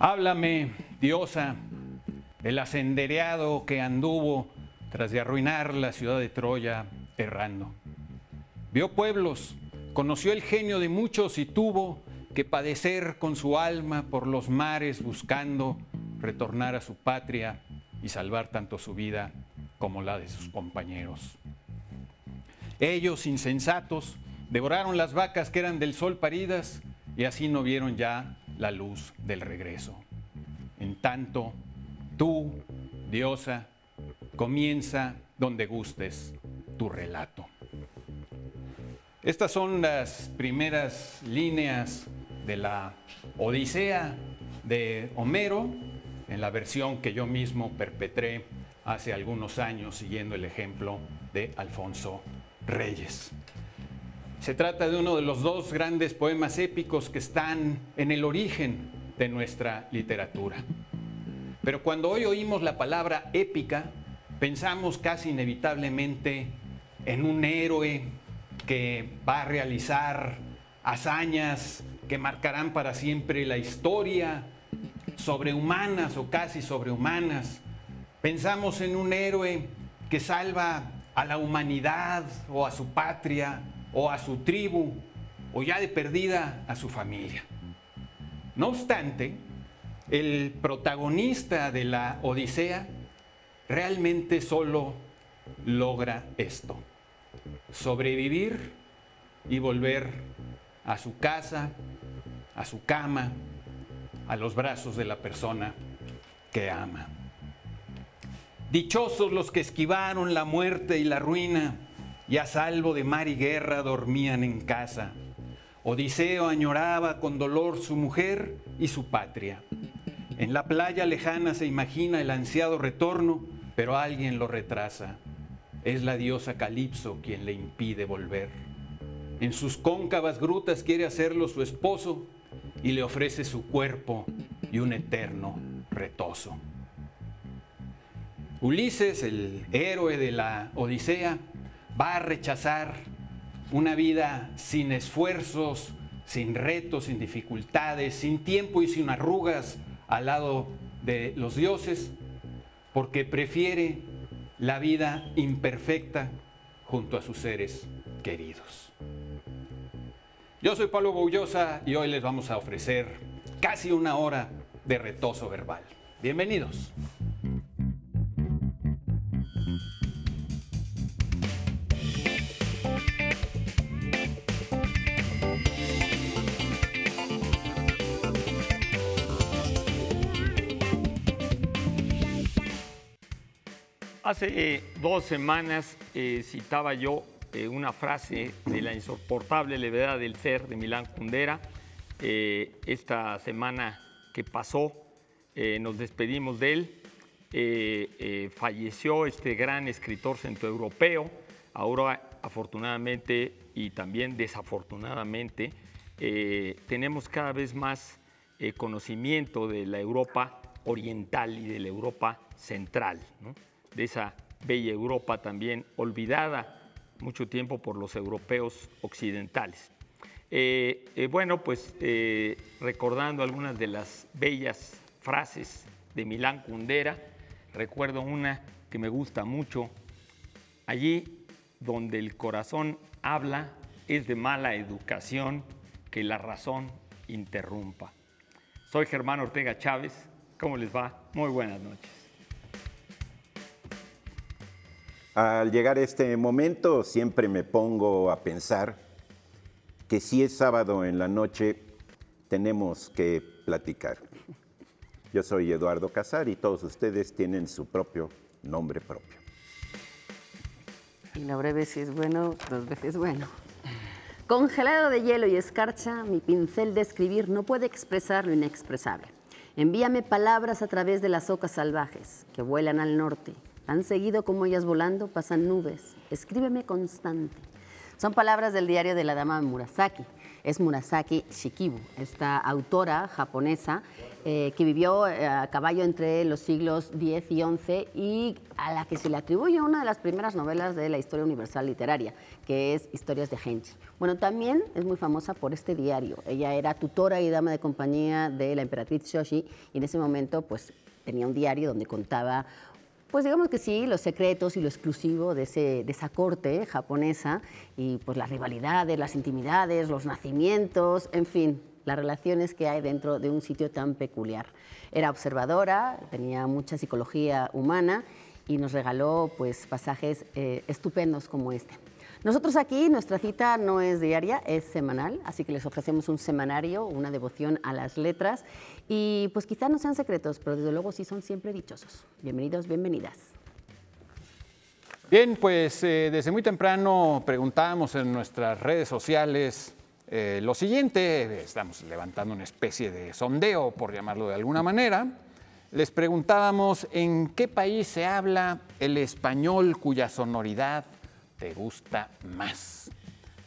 Háblame, diosa, del asendereado que anduvo tras de arruinar la ciudad de Troya, errando. Vio pueblos, conoció el genio de muchos y tuvo que padecer con su alma por los mares buscando retornar a su patria y salvar tanto su vida como la de sus compañeros. Ellos, insensatos, devoraron las vacas que eran del sol paridas y así no vieron ya la luz del regreso. En tanto, tú, diosa, comienza donde gustes tu relato. Estas son las primeras líneas de la Odisea de Homero, en la versión que yo mismo perpetré hace algunos años siguiendo el ejemplo de Alfonso Reyes. Se trata de uno de los dos grandes poemas épicos que están en el origen de nuestra literatura. Pero cuando hoy oímos la palabra épica, pensamos casi inevitablemente en un héroe que va a realizar hazañas que marcarán para siempre la historia, sobrehumanas o casi sobrehumanas. Pensamos en un héroe que salva a la humanidad o a su patria o a su tribu o ya de perdida a su familia. No obstante, el protagonista de la Odisea realmente solo logra esto, sobrevivir y volver a su casa, a su cama, a los brazos de la persona que ama. Dichosos los que esquivaron la muerte y la ruina, y a salvo de mar y guerra dormían en casa. Odiseo añoraba con dolor su mujer y su patria. En la playa lejana se imagina el ansiado retorno, pero alguien lo retrasa. Es la diosa Calipso quien le impide volver. En sus cóncavas grutas quiere hacerlo su esposo y le ofrece su cuerpo y un eterno retoso. Ulises, el héroe de la Odisea, va a rechazar una vida sin esfuerzos, sin retos, sin dificultades, sin tiempo y sin arrugas al lado de los dioses, porque prefiere la vida imperfecta junto a sus seres queridos. Yo soy Pablo Boullosa y hoy les vamos a ofrecer casi una hora de retoso verbal. Bienvenidos. Hace eh, dos semanas eh, citaba yo eh, una frase de la insoportable levedad del ser de Milán Kundera. esta semana que pasó nos despedimos de él. falleció este gran escritor centroeuropeo. Ahora, afortunadamente y también desafortunadamente, tenemos cada vez más conocimiento de la Europa oriental y de la Europa central de esa bella Europa también olvidada mucho tiempo por los europeos occidentales. Eh, eh, bueno, pues eh, recordando algunas de las bellas frases de Milán Kundera, recuerdo una que me gusta mucho. Allí donde el corazón habla es de mala educación que la razón interrumpa. Soy Germán Ortega Chávez. ¿Cómo les va? Muy buenas noches. Al llegar a este momento siempre me pongo a pensar que si es sábado en la noche tenemos que platicar. Yo soy Eduardo Casar y todos ustedes tienen su propio nombre propio. Y la breve si es bueno, dos veces bueno. Congelado de hielo y escarcha, mi pincel de escribir no puede expresar lo inexpresable. Envíame palabras a través de las ocas salvajes que vuelan al norte, han seguido como ellas volando pasan nubes. Escríbeme constante. Son palabras del diario de la dama Murasaki. Es Murasaki Shikibu, esta autora japonesa eh, que vivió eh, a caballo entre los siglos X y XI y a la que se le atribuye una de las primeras novelas de la historia universal literaria, que es Historias de Genji. Bueno, también es muy famosa por este diario. Ella era tutora y dama de compañía de la emperatriz Shoshi y en ese momento pues tenía un diario donde contaba pues digamos que sí, los secretos y lo exclusivo de, ese, esa corte japonesa y pues las rivalidades, las intimidades, los nacimientos, en fin, las relaciones que hay dentro de un sitio tan peculiar. Era observadora, tenía mucha psicología humana y nos regaló pues pasajes eh, estupendos como este. Nosotros aquí, nuestra cita no es diaria, es semanal, así que les ofrecemos un semanario, una devoción a las letras y pues quizá no sean secretos, pero desde luego sí son siempre dichosos. Bienvenidos, bienvenidas. Bien, pues eh, desde muy temprano preguntábamos en nuestras redes sociales eh, lo siguiente, estamos levantando una especie de sondeo, por llamarlo de alguna manera. Les preguntábamos en qué país se habla el español cuya sonoridad te gusta más.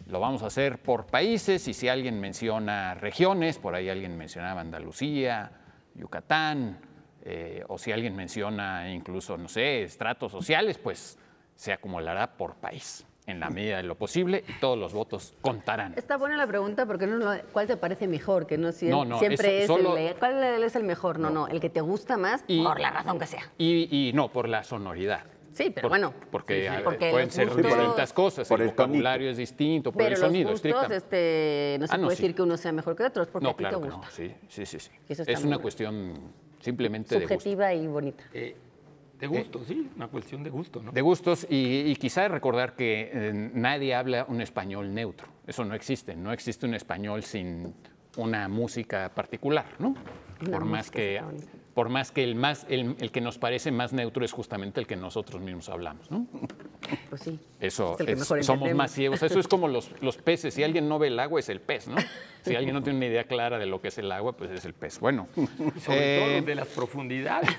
Lo vamos a hacer por países y si alguien menciona regiones, por ahí alguien mencionaba Andalucía, Yucatán, eh, o si alguien menciona incluso, no sé, estratos sociales, pues se acumulará por país en la medida de lo posible y todos los votos contarán. Está buena la pregunta porque no, ¿cuál te parece mejor? Que no, siempre es, el el, ¿cuál es el mejor? No, no, el que te gusta más por la razón que sea. y no, por la sonoridad. Sí, pero bueno. Porque, pueden ser distintas cosas, el, vocabulario es distinto, por el sonido, los este, no se ah, puede decir que uno sea mejor que otro, porque a ti Sí, sí, sí. es una cuestión simplemente Subjetiva y bonita. Eh, de gusto, eh, sí, una cuestión de gusto, ¿no? De gustos y, y quizá recordar que eh, nadie habla un español neutro. Eso no existe. No existe un español sin una música particular, ¿no? Por más que por más que el, más, el, que nos parece más neutro es justamente el que nosotros mismos hablamos. ¿no? Pues sí. Eso somos más ciegos. Eso es como los, peces. Si alguien no ve el agua, es el pez, ¿no? Si alguien no tiene una idea clara de lo que es el agua, pues es el pez. Bueno. sobre todo eh, de las profundidades.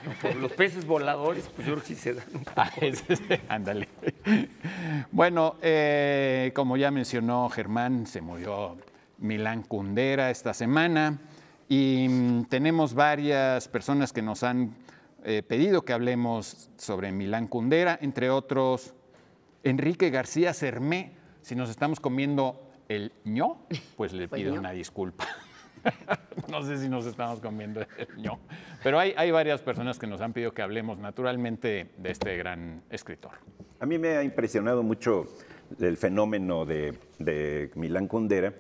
Los peces voladores, pues yo sí se dan ah, Ándale. bueno, eh, como ya mencionó Germán, se murió Milán Cundera esta semana. Y mm, tenemos varias personas que nos han eh, pedido que hablemos sobre Milán Cundera, entre otros Enrique García Cermé. Si nos estamos comiendo el ño, pues le pido una disculpa. no sé si nos estamos comiendo el ño. Pero hay, hay varias personas que nos han pedido que hablemos naturalmente de este gran escritor. A mí me ha impresionado mucho el fenómeno de, Milán Cundera.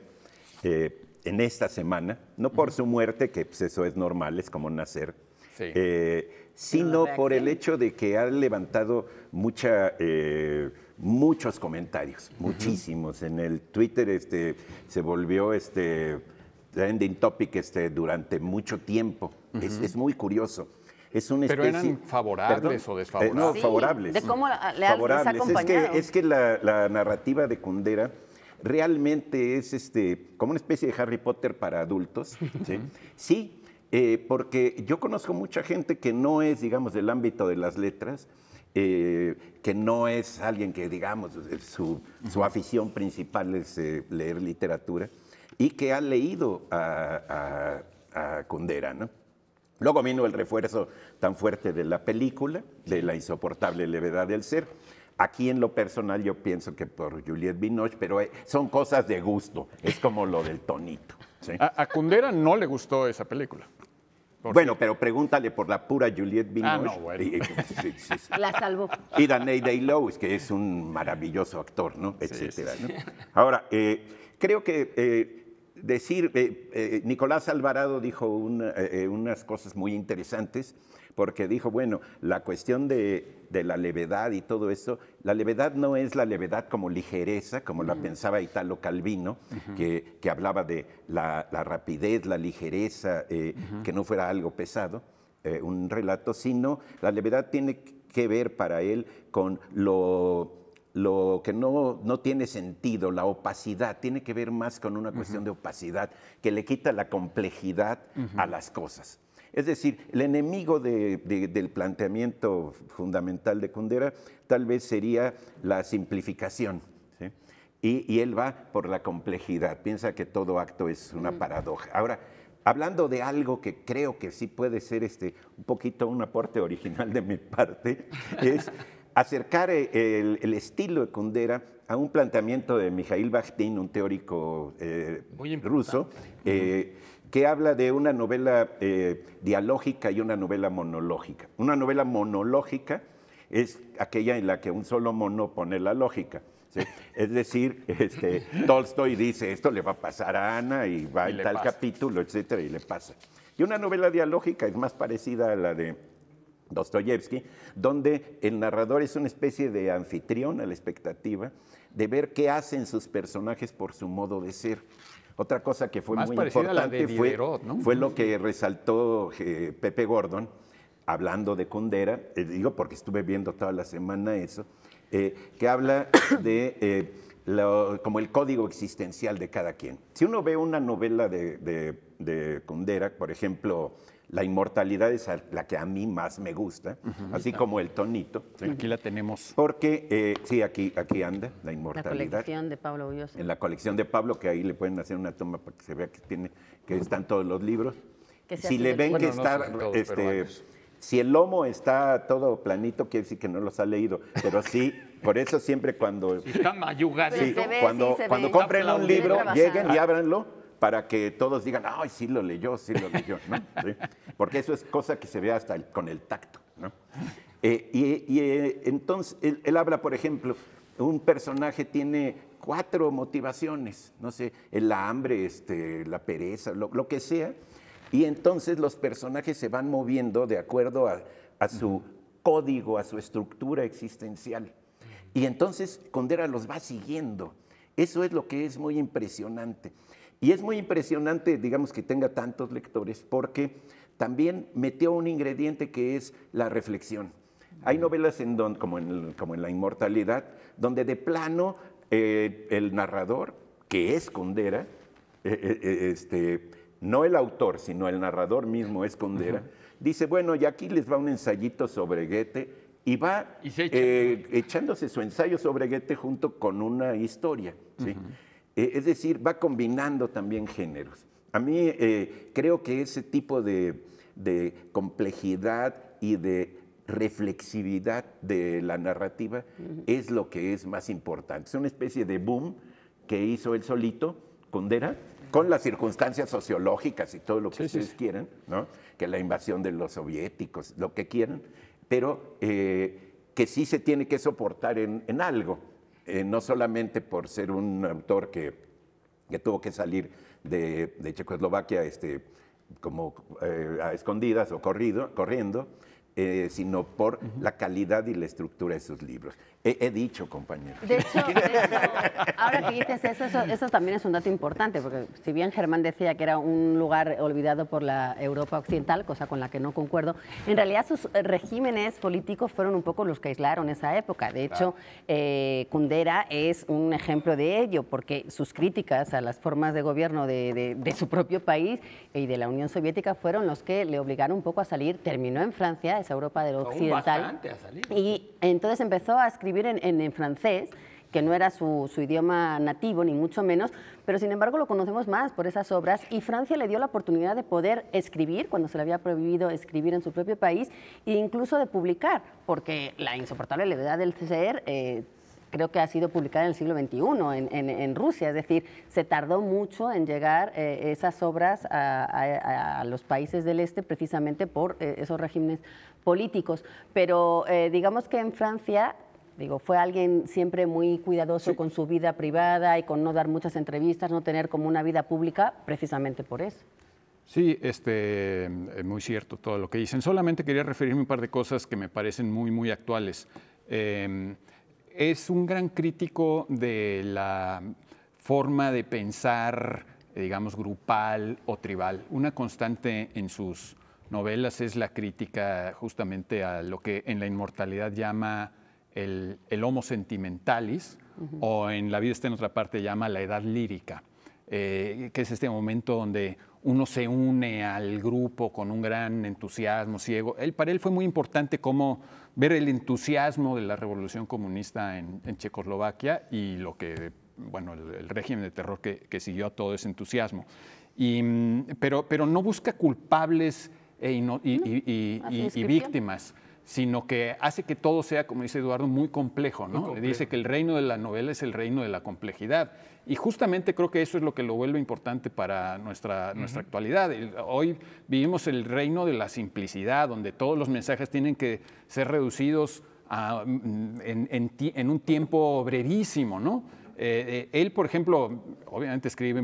Eh, en esta semana, no por su muerte, que pues, eso es normal, es como nacer, eh, sino por el hecho de que ha levantado mucha, eh, muchos comentarios, muchísimos. En el Twitter este, se volvió este trending topic este, durante mucho tiempo. es, muy curioso. Es ¿Pero eran favorables o eh, desfavorables? no, favorables. ¿De cómo Es que, la, la narrativa de Kundera realmente es este, como una especie de Harry Potter para adultos. Sí, eh, porque yo conozco mucha gente que no es, digamos, del ámbito de las letras, eh, que no es alguien que, digamos, su, su afición principal es eh, leer literatura, y que ha leído a, a, Kundera, ¿no? Luego vino el refuerzo tan fuerte de la película, de la insoportable levedad del ser. Aquí en lo personal yo pienso que por Juliette Binoche, pero eh, son cosas de gusto, es como lo del tonito. A, Cundera no le gustó esa película. Bueno, pero pregúntale por la pura Juliette ah, Binoche. Pues, la salvó. Y Danny Day-Lewis, que es un maravilloso actor, ¿no? Ahora, eh, creo que eh, decir, Nicolás Alvarado dijo unas cosas muy interesantes porque dijo, bueno, la cuestión de, la levedad y todo eso, la levedad no es la levedad como ligereza, como la pensaba Italo Calvino, que, hablaba de la, rapidez, la ligereza, eh, que no fuera algo pesado, eh, un relato, sino la levedad tiene que ver para él con lo que no, tiene sentido, la opacidad, tiene que ver más con una cuestión de opacidad que le quita la complejidad a las cosas. Es decir, el enemigo del planteamiento fundamental de Kundera tal vez sería la simplificación. Y, él va por la complejidad, piensa que todo acto es una paradoja. Ahora, hablando de algo que creo que sí puede ser este, un poquito un aporte original de mi parte, es acercar eh, el, estilo de Kundera a un planteamiento de Mikhail Bakhtin, un teórico eh, ruso que habla de una novela eh, dialógica y una novela monológica. Una novela monológica es aquella en la que un solo mono pone la lógica. Es decir, este, Tolstoy dice, esto le va a pasar a Ana y va en tal capítulo, etcétera, y le pasa. Y una novela dialógica es más parecida a la de Dostoyevsky, donde el narrador es una especie de anfitrión a la expectativa de ver qué hacen sus personajes por su modo de ser. Otra cosa que fue Más muy importante fue, ¿no? fue, lo que resaltó eh, Pepe Gordon, hablando de Kundera, eh, digo porque estuve viendo toda la semana eso, eh, que habla de como el código existencial de cada quien. Si uno ve una novela de, de Kundera, por ejemplo, la inmortalidad es la que a mí más me gusta, así como el tonito. Aquí la tenemos. Porque, eh, sí, aquí, aquí anda la inmortalidad. La colección de Pablo Ullosa. En la colección de Pablo, que ahí le pueden hacer una toma para que se vea que, tiene, que están todos los libros. si le ven que está... Este, si el lomo está todo planito, quiere decir que no los ha leído, pero sí... Por eso siempre cuando... están cuando, cuando compren un libro, lleguen y ábranlo para que todos digan, ay, sí lo leyó, sí lo leyó, ¿no? Porque eso es cosa que se ve hasta con el tacto, ¿no? Eh, y, eh, entonces él, habla, por ejemplo, un personaje tiene cuatro motivaciones, no sé, el hambre, este, la pereza, lo, que sea, y entonces los personajes se van moviendo de acuerdo a, su código, a su estructura existencial. Y entonces Condera los va siguiendo. Eso es lo que es muy impresionante. Y es muy impresionante, digamos, que tenga tantos lectores, porque también metió un ingrediente que es la reflexión. Hay novelas en como, en como en La Inmortalidad, donde de plano eh, el narrador, que es Condera, eh, eh, este, no el autor, sino el narrador mismo es Condera, dice, bueno, y aquí les va un ensayito sobre Goethe, y va echándose su ensayo sobre Goethe junto con una historia. ¿sí? Eh, es decir, va combinando también géneros. A mí eh, creo que ese tipo de, complejidad y de reflexividad de la narrativa es lo que es más importante. Es una especie de boom que hizo él solito, Kundera, con las circunstancias sociológicas y todo lo que ustedes quieran, ¿no? que la invasión de los soviéticos, lo que quieran, pero eh, que sí se tiene que soportar en algo. Eh, no solamente por ser un autor que, tuvo que salir de, Checoslovaquia este, como eh, a escondidas o corrido, corriendo, eh, sino por la calidad y la estructura de sus libros. He, dicho, compañero. De hecho, ahora que dices eso, eso, también es un dato importante, porque si bien Germán decía que era un lugar olvidado por la Europa Occidental, cosa con la que no concuerdo, en realidad sus regímenes políticos fueron un poco los que aislaron esa época. De hecho, eh, Kundera es un ejemplo de ello, porque sus críticas a las formas de gobierno de, de su propio país y de la Unión Soviética fueron los que le obligaron un poco a salir. Terminó en Francia, Europa del occidental. Y entonces empezó a escribir en, francés que no era su, idioma nativo, ni mucho menos, pero sin embargo lo conocemos más por esas obras y Francia le dio la oportunidad de poder escribir, cuando se le había prohibido escribir en su propio país, e incluso de publicar, porque la insoportable levedad del CCR... E eh, creo que ha sido publicada en el siglo XXI en, Rusia, es decir, se tardó mucho en llegar eh, esas obras a, los países del este precisamente por eh, esos regímenes políticos, pero eh, digamos que en Francia Digo, fue alguien siempre muy cuidadoso con su vida privada y con no dar muchas entrevistas, no tener como una vida pública, precisamente por eso. Sí, este, eh, muy cierto todo lo que dicen. Solamente quería referirme a un par de cosas que me parecen muy, muy actuales. Em, es un gran crítico de la forma de pensar, digamos, grupal o tribal, una constante en sus novelas es la crítica justamente a lo que en la inmortalidad llama el, homo sentimentalis o en la vida está en otra parte llama la edad lírica, eh, que es este momento donde uno se une al grupo con un gran entusiasmo ciego. para él fue muy importante como ver el entusiasmo de la revolución comunista en, Checoslovaquia y lo que, bueno, el, régimen de terror que, siguió a todo ese entusiasmo. Mm, pero, pero no busca culpables eh, y, y, y, y, víctimas, sino que hace que todo sea, como dice Eduardo, muy complejo, ¿no? Dice que el reino de la novela es el reino de la complejidad. Y justamente creo que eso es lo que lo vuelve importante para nuestra, nuestra actualidad. hoy vivimos el reino de la simplicidad, donde todos los mensajes tienen que ser reducidos a, mm, en, en, en, un tiempo brevísimo, ¿no? Eh, eh, él, por ejemplo, obviamente escribe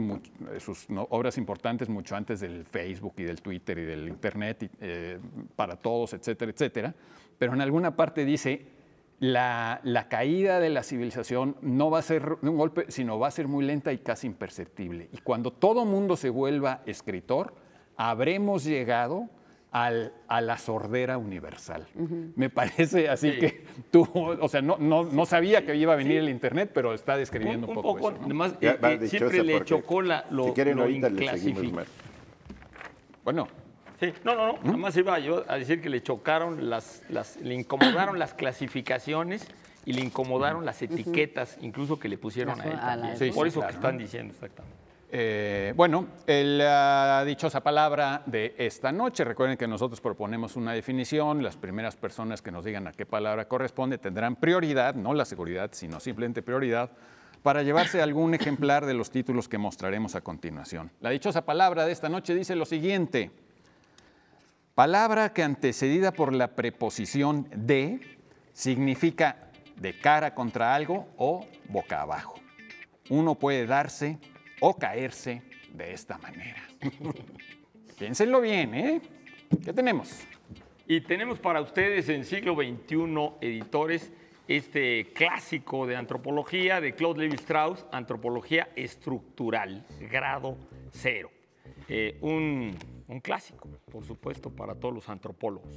eh, sus obras importantes mucho antes del Facebook y del Twitter y del Internet para todos, etcétera, etcétera. Pero en alguna parte dice, la, la, caída de la civilización no va a ser un golpe, sino va a ser muy lenta y casi imperceptible. Y cuando todo mundo se vuelva escritor, habremos llegado a la sordera universal. Me parece así que tú, o sea, no, no, no sabía que iba a venir el Internet, pero está describiendo un, poco, siempre le chocó la, lo, Bueno. Sí, no, no, no. ¿Mm? nada más iba yo a decir que le chocaron las, las le incomodaron las clasificaciones y le incomodaron las etiquetas, incluso que le pusieron a él. Por eso que están diciendo exactamente. Eh, bueno, la ah, dichosa palabra de esta noche. Recuerden que nosotros proponemos una definición. Las primeras personas que nos digan a qué palabra corresponde tendrán prioridad, no la seguridad, sino simplemente prioridad, para llevarse algún ejemplar de los títulos que mostraremos a continuación. La dichosa palabra de esta noche dice lo siguiente. Palabra que antecedida por la preposición de significa de cara contra algo o boca abajo. Uno puede darse o caerse de esta manera. Piénsenlo bien, ¿eh? ¿Qué tenemos? Y tenemos para ustedes en siglo XXI, editores, este clásico de antropología de Claude Levi Strauss, Antropología Estructural, grado cero. Eh, un, clásico, por supuesto, para todos los antropólogos.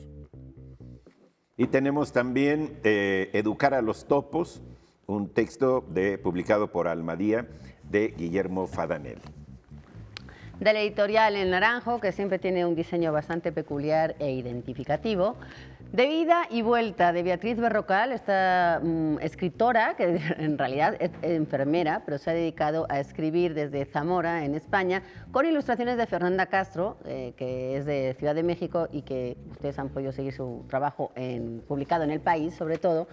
Y tenemos también eh, Educar a los topos, un texto publicado por Almadía de Guillermo Fadanel. la editorial El Naranjo, que siempre tiene un diseño bastante peculiar e identificativo, de ida y vuelta de Beatriz Berrocal, esta mm, escritora que en realidad es enfermera, pero se ha dedicado a escribir desde Zamora, en España, con ilustraciones de Fernanda Castro, eh, que es de Ciudad de México y que ustedes han podido seguir su trabajo publicado en el país, sobre todo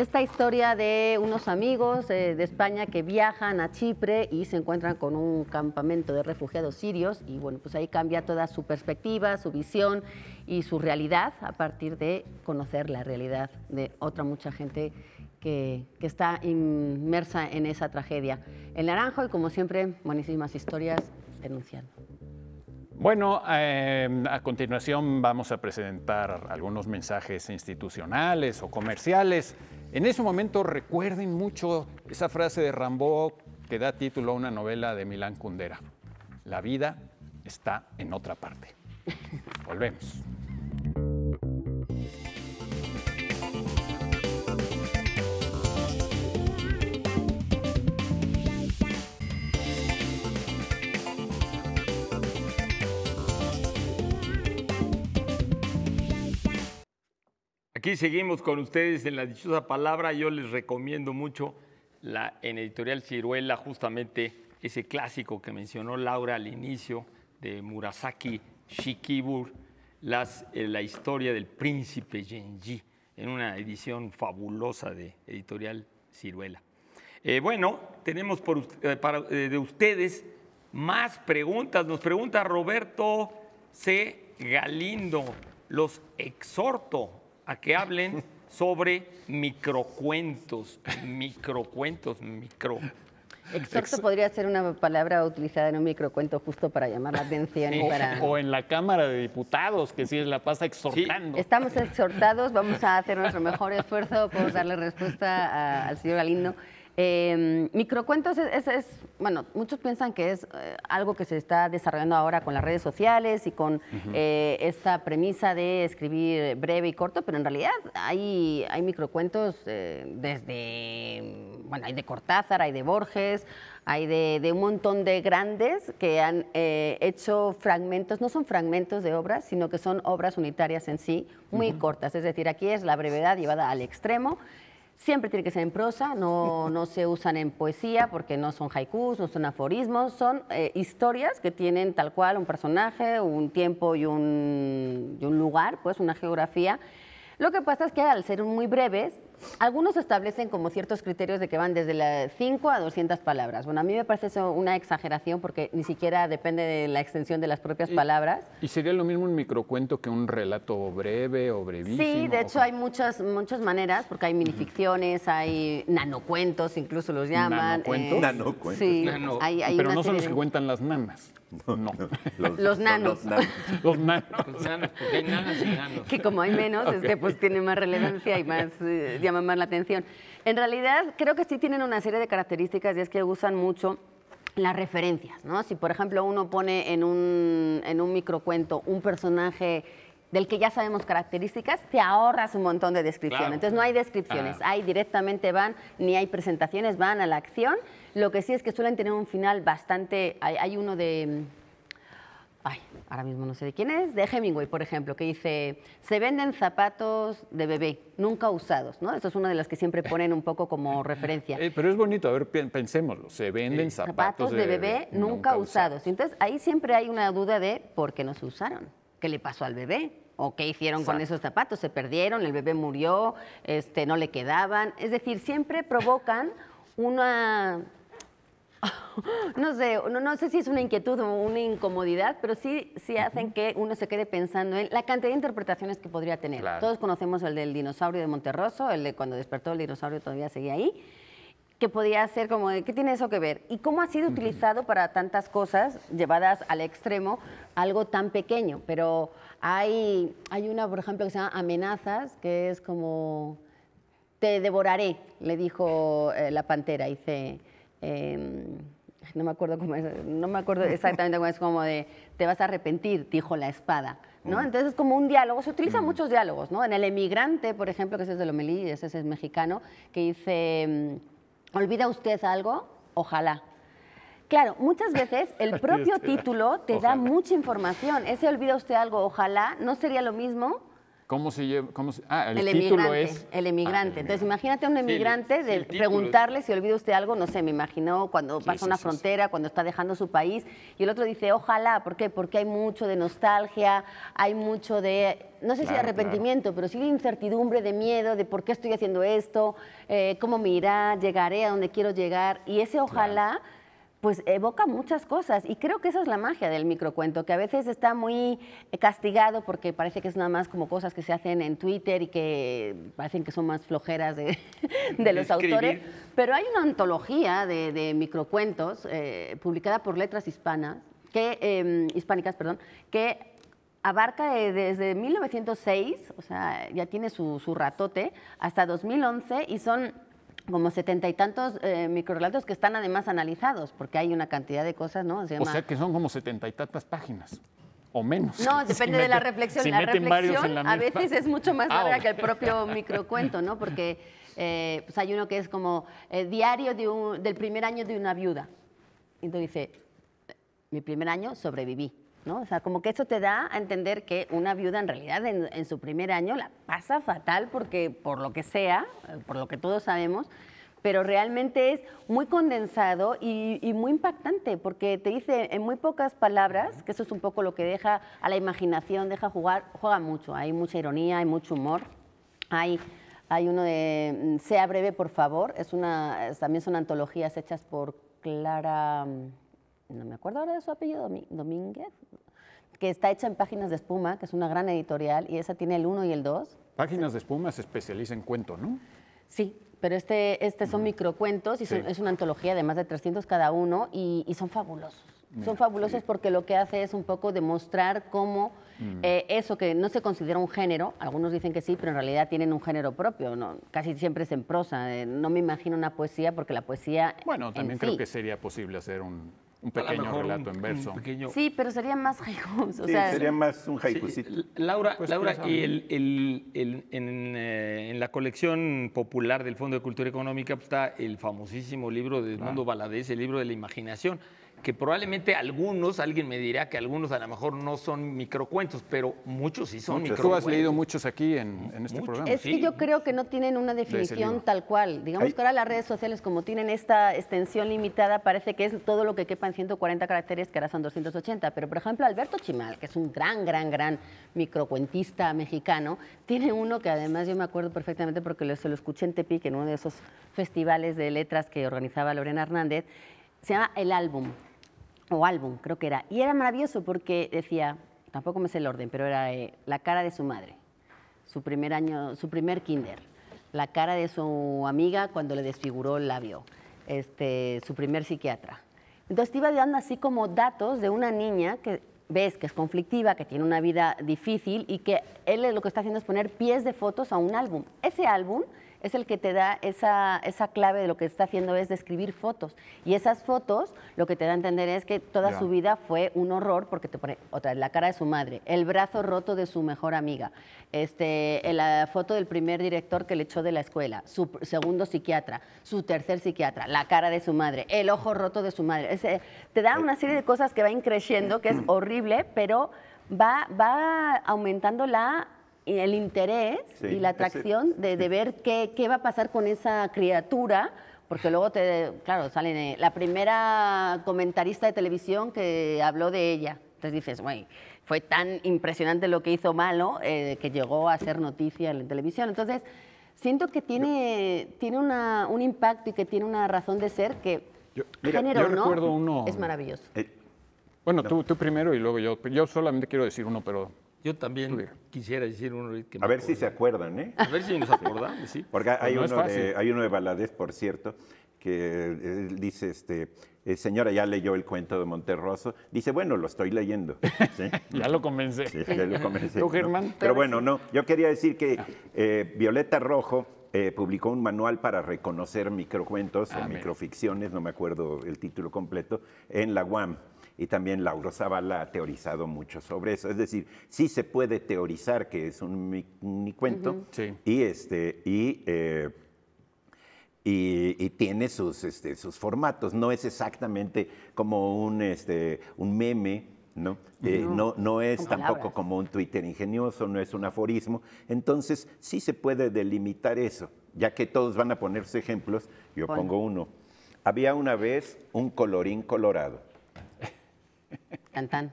esta historia de unos amigos eh, de España que viajan a Chipre y se encuentran con un campamento de refugiados sirios y bueno, pues ahí cambia toda su perspectiva, su visión y su realidad a partir de conocer la realidad de otra mucha gente que, que está inmersa en esa tragedia. El Naranjo y como siempre, buenísimas historias denunciando. Bueno, eh, a continuación vamos a presentar algunos mensajes institucionales o comerciales. En ese momento recuerden mucho esa frase de Rambo que da título a una novela de Milán Kundera. La vida está en otra parte. Volvemos. seguimos con ustedes en la dichosa palabra. Yo les recomiendo mucho la, en Editorial Ciruela justamente ese clásico que mencionó Laura al inicio de Murasaki Shikibur, las, eh, la historia del príncipe Genji, en una edición fabulosa de Editorial Ciruela. Eh, bueno, tenemos eh, de ustedes más preguntas. Nos pregunta Roberto C. Galindo. Los exhorto a que hablen sobre microcuentos, microcuentos, micro. Exacto. podría ser una palabra utilizada en un microcuento justo para llamar la atención. O en la Cámara de Diputados, que sí la pasa exhortando. Estamos exhortados, vamos a hacer nuestro mejor esfuerzo por darle respuesta al señor Galindo. Em, microcuentos es, es, bueno, muchos piensan que es eh, algo que se está desarrollando ahora con las redes sociales y con eh, esta premisa de escribir breve y corto, pero en realidad hay, hay microcuentos eh, desde, bueno, hay de Cortázar, hay de Borges, hay de, un montón de grandes que han hecho fragmentos, no son fragmentos de obras, sino que son obras unitarias en sí, muy cortas. Es decir, aquí es la brevedad llevada al extremo. Siempre tiene que ser en prosa, no, no se usan en poesía porque no son haikus, no son aforismos, son eh, historias que tienen tal cual un personaje, un tiempo y un, y un lugar, pues una geografía. Lo que pasa es que al ser muy breves, algunos establecen como ciertos criterios de que van desde las 5 a 200 palabras. Bueno, a mí me parece eso una exageración porque ni siquiera depende de la extensión de las propias palabras. ¿Y sería lo mismo un microcuento que un relato breve o brevísimo? Sí, de hecho hay muchas, muchas maneras, porque hay minificciones, hay nanocuentos, incluso los llaman. ¿Nanocuentos? Eh, nanocuentos. Sí, hay, pero no son los que cuentan las nanas. No, Los, nanos. Los nanos. los nanos. porque hay nanas y nanos. Que como hay menos, es que pues tiene más relevancia y más... Eh, llaman más la atención. En realidad, creo que sí tienen una serie de características y es que usan mucho las referencias, ¿no? Si, por ejemplo, uno pone en un, en un microcuento un personaje del que ya sabemos características, te ahorras un montón de descripciones. Entonces no hay descripciones, ahí directamente van, ni hay presentaciones, van a la acción. Lo que sí es que suelen tener un final bastante... hay uno de ahora mismo no sé de quién es, de Hemingway, por ejemplo, que dice, se venden zapatos de bebé, nunca usados, ¿no? Eso es una de las que siempre ponen un poco como referencia. Eh, pero es bonito, a ver, pensémoslo, se venden zapatos, de, bebé, nunca, usados. Entonces, ahí siempre hay una duda de por qué no se usaron, qué le pasó al bebé. ¿O qué hicieron con esos zapatos? ¿Se perdieron? ¿El bebé murió? Este, ¿No le quedaban? Es decir, siempre provocan una No sé, no, sé si es una inquietud o una incomodidad, pero sí, sí hacen que uno se quede pensando en la cantidad de interpretaciones que podría tener. Todos conocemos el del dinosaurio de Monterroso, el de cuando despertó el dinosaurio todavía seguía ahí, que podía ser como, ¿qué tiene eso que ver? ¿Y cómo ha sido utilizado para tantas cosas llevadas al extremo algo tan pequeño? Pero hay, hay una, por ejemplo, que se llama Amenazas, que es como, te devoraré, le dijo eh, la pantera, dice Em, no me acuerdo no me acuerdo exactamente cómo es, como de, te vas a arrepentir, dijo la espada, ¿no? Mm. Entonces es como un diálogo, se utilizan mm. muchos diálogos, ¿no? En El Emigrante, por ejemplo, que ese es de Lomelí, ese es mexicano, que dice, em, ¿olvida usted algo? Ojalá. Claro, muchas veces el propio título te da mucha información. Ese olvida usted algo, ojalá, no sería lo mismo ¿Cómo se lleva? ah, el, título es... El emigrante. Ah, Entonces, imagínate a un emigrante de preguntarle si olvida usted algo, no sé, me imaginó cuando pasa una frontera, cuando está dejando su país, y el otro dice, ojalá, ¿por qué? Porque hay mucho de nostalgia, hay mucho de, no sé si arrepentimiento, pero sí de incertidumbre, de miedo, de por qué estoy haciendo esto, eh, cómo me irá, llegaré a donde quiero llegar, y ese ojalá pues evoca muchas cosas y creo que esa es la magia del microcuento, que a veces está muy castigado porque parece que es nada más como cosas que se hacen en Twitter y que parecen que son más flojeras de, los autores, pero hay una antología de, microcuentos eh, publicada por Letras Hispanas, que, em, Hispánicas, perdón, que abarca eh, desde 1906, o sea, ya tiene su, su ratote, hasta 2011 y son como setenta y tantos eh, microrelatos que están además analizados, porque hay una cantidad de cosas, ¿no? O sea que son como setenta y tantas páginas. O menos. No, depende de la reflexión. la reflexión a veces es mucho más ah, larga que el propio microcuento, ¿no? Porque eh, pues, hay uno que es como eh, diario del primer año de una viuda. Y tú dice, mi primer año sobreviví. ¿no? O sea, como que eso te da a entender que una viuda en realidad en, su primer año la pasa fatal porque por lo que sea, eh, por lo que todos sabemos, pero realmente es muy condensado y, y muy impactante porque te dice en muy pocas palabras, que eso es un poco lo que deja a la imaginación, deja jugar, juega mucho, hay mucha ironía, hay mucho humor, hay... Hay uno de mm, Sea breve, por favor. Es una, también son antologías hechas por Clara mm, no me acuerdo ahora de su apellido, Domínguez, que está hecha en Páginas de Espuma, que es una gran editorial, y esa tiene el 1 y el 2. Páginas de Espuma se especializa en cuento, ¿no? Sí, pero este, este son microcuentos y es una antología de más de 300 cada uno y, son fabulosos. son fabulosos porque lo que hace es un poco demostrar cómo mm. eh, eso que no se considera un género, algunos dicen que sí, pero en realidad tienen un género propio, ¿no? casi siempre es en prosa, eh, no me imagino una poesía porque la poesía... Bueno, también creo que sería posible hacer un, un pequeño relato en verso. Sí, pero sería más haikus. sería más un haikusito. Laura, pues, Laura el, eh, en, la colección popular del Fondo de Cultura Económica pues, está el famosísimo libro de Edmundo Baladés, Valadez, el libro de la imaginación que probablemente algunos, alguien me dirá que algunos a lo mejor no son microcuentos, pero muchos sí son microcuentos. Tú has leído muchos aquí en, este programa. Es que yo creo que no tienen una definición tal cual. Digamos que ahora las redes sociales, como tienen esta extensión limitada, parece que es todo lo que quepa en 140 caracteres, que ahora son 280. Pero, por ejemplo, Alberto Chimal, que es un gran, gran, gran microcuentista mexicano, tiene uno que además yo me acuerdo perfectamente porque se lo escuché en Tepic, en uno de esos festivales de letras que organizaba Lorena Hernández, se llama El Álbum o álbum, creo que era. Y era maravilloso porque decía, tampoco me sé el orden, pero era eh, la cara de su madre, su primer año, su primer kinder, la cara de su amiga cuando le desfiguró el labio, este, su primer psiquiatra. Entonces te iba dando así como datos de una niña que ves que es conflictiva, que tiene una vida difícil y que él lo que está haciendo es poner pies de fotos a un álbum. Ese álbum es el que te da esa, esa clave de lo que está haciendo es describir fotos. Y esas fotos lo que te da a entender es que toda su vida fue un horror porque te pone otra vez la cara de su madre, el brazo roto de su mejor amiga, este, eh, la foto del primer director que le echó de la escuela, su segundo psiquiatra, su tercer psiquiatra, la cara de su madre, el ojo roto de su madre. Eh, te da una serie de cosas que van creciendo, que es horrible, pero va, va aumentando la el interés y la atracción de, ver qué, qué va a pasar con esa criatura porque luego te, claro, sale eh, la primera comentarista de televisión que habló de ella. Entonces dices, güey, fue tan impresionante lo que hizo Malo eh, que llegó a ser noticia en televisión. Entonces, siento que tiene, tiene una, un impacto y que tiene una razón de ser que yo, género, ¿no? uno, es maravilloso. Eh, bueno, tú, tú primero y luego yo. Yo solamente quiero decir uno, pero yo también quisiera decir uno A ver si se acuerdan, ¿eh? A ver si nos acuerdan, sí. Porque hay, uno de, hay uno de baladez, por cierto, que eh, dice, este, eh, señora, ya leyó el cuento de Monterroso. Dice, bueno, lo estoy leyendo. ya lo convencé. Sí, lo convencé. ¿Tú, Germán? Pero bueno, no, yo quería decir que ah. eh, Violeta Rojo publicó un manual para reconocer microcuentos o ah, microficciones, no me acuerdo el título completo, en la UAM y también Lauro Zavala ha teorizado mucho sobre eso. Es decir, sí se puede teorizar que es un cuento este, eh, y, tiene este, sus, formatos. No es exactamente como un, este, meme. Eh, ¿no? no, es tampoco como un Twitter ingenioso, no es un aforismo. Entonces, sí se puede delimitar eso, ya que todos van a ponerse ejemplos, yo pongo uno. Había una vez un colorín colorado cantan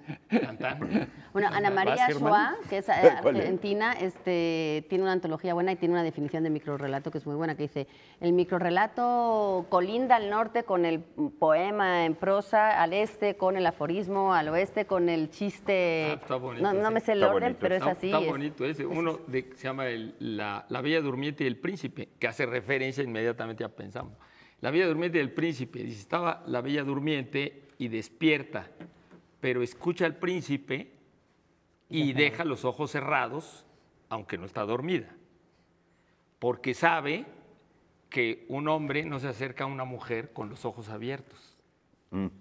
Bueno, Ana María Shoa, que eh, es argentina, este, tiene una antología buena y tiene una definición de microrelato que es muy buena, que dice, el microrrelato colinda al norte con el poema en prosa, al este con el aforismo, al oeste con el chiste. Ah, no, me sé el orden, pero es así. Está bonito ese. Uno se llama la, la Bella Durmiente y el Príncipe, que hace referencia inmediatamente a Pensamos. La Bella Durmiente y el Príncipe. Dice, estaba la Bella Durmiente y despierta pero escucha al príncipe y deja los ojos cerrados, aunque no está dormida, porque sabe que un hombre no se acerca a una mujer con los ojos abiertos. Mm.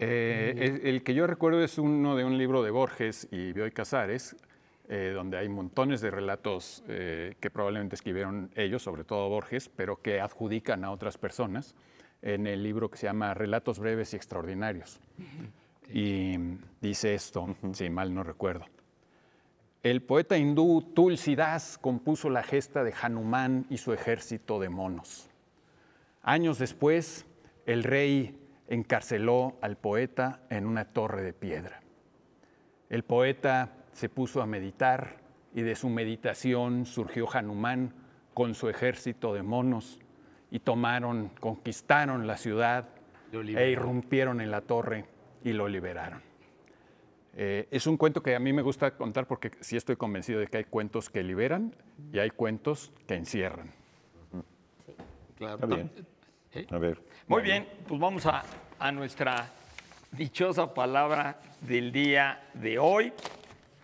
Eh, el, que yo recuerdo es uno de un libro de Borges y Bioy Casares, eh, donde hay montones de relatos eh, que probablemente escribieron ellos, sobre todo Borges, pero que adjudican a otras personas en el libro que se llama Relatos breves y extraordinarios y dice esto, si mal no recuerdo. El poeta hindú Tulsidas compuso la gesta de Hanuman y su ejército de monos. Años después, el rey encarceló al poeta en una torre de piedra. El poeta se puso a meditar y de su meditación surgió Hanuman con su ejército de monos y tomaron, conquistaron la ciudad e irrumpieron en la torre y lo liberaron. Eh, es un cuento que a mí me gusta contar porque sí estoy convencido de que hay cuentos que liberan y hay cuentos que encierran. ¿Eh? Muy bien, pues vamos a, nuestra dichosa palabra del día de hoy.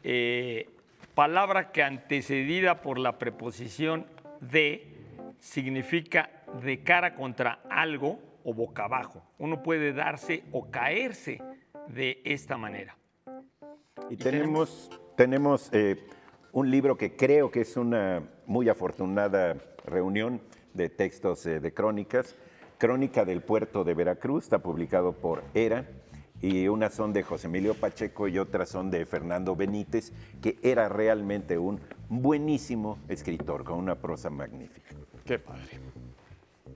Eh, palabra que antecedida por la preposición de significa de cara contra algo o boca abajo. Uno puede darse o caerse de esta manera. Y, tenemos, tenemos eh, un libro que creo que es una muy afortunada reunión de textos eh, de crónicas. Crónica del puerto de Veracruz, está publicado por ERA, y unas son de José Emilio Pacheco y otras son de Fernando Benítez, que era realmente un buenísimo escritor con una prosa magnífica. Qué padre.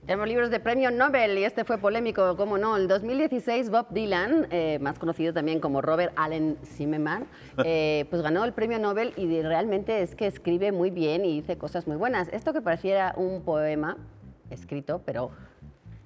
Tenemos libros de premio Nobel y este fue polémico, ¿cómo no. En 2016 Bob Dylan, eh, más conocido también como Robert Allen Zimmerman, eh, pues ganó el premio Nobel y realmente es que escribe muy bien y dice cosas muy buenas. Esto que pareciera un poema escrito, pero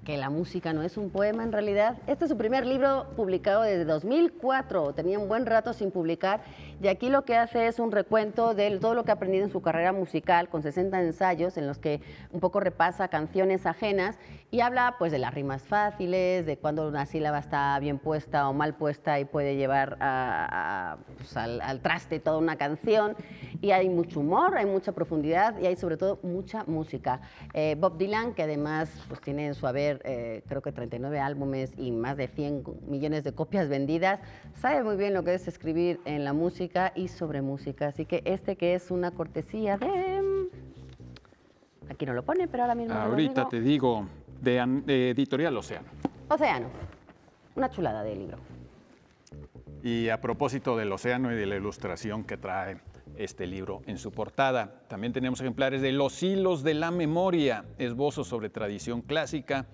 que la música no es un poema en realidad. Este es su primer libro publicado desde 2004, tenía un buen rato sin publicar y aquí lo que hace es un recuento de todo lo que ha aprendido en su carrera musical con 60 ensayos en los que un poco repasa canciones ajenas y habla pues de las rimas fáciles, de cuando una sílaba está bien puesta o mal puesta y puede llevar a, pues, al, traste toda una canción y hay mucho humor, hay mucha profundidad y hay sobre todo mucha música. Eh, Bob Dylan que además pues tiene en su haber eh, creo que 39 álbumes y más de 100 millones de copias vendidas, sabe muy bien lo que es escribir en la música y sobre música. Así que este que es una cortesía de... Aquí no lo pone, pero ahora mismo... Ahorita te digo, de, de Editorial Océano. Océano, una chulada de libro. Y a propósito del océano y de la ilustración que trae este libro en su portada. También tenemos ejemplares de Los hilos de la memoria, esbozo sobre tradición clásica,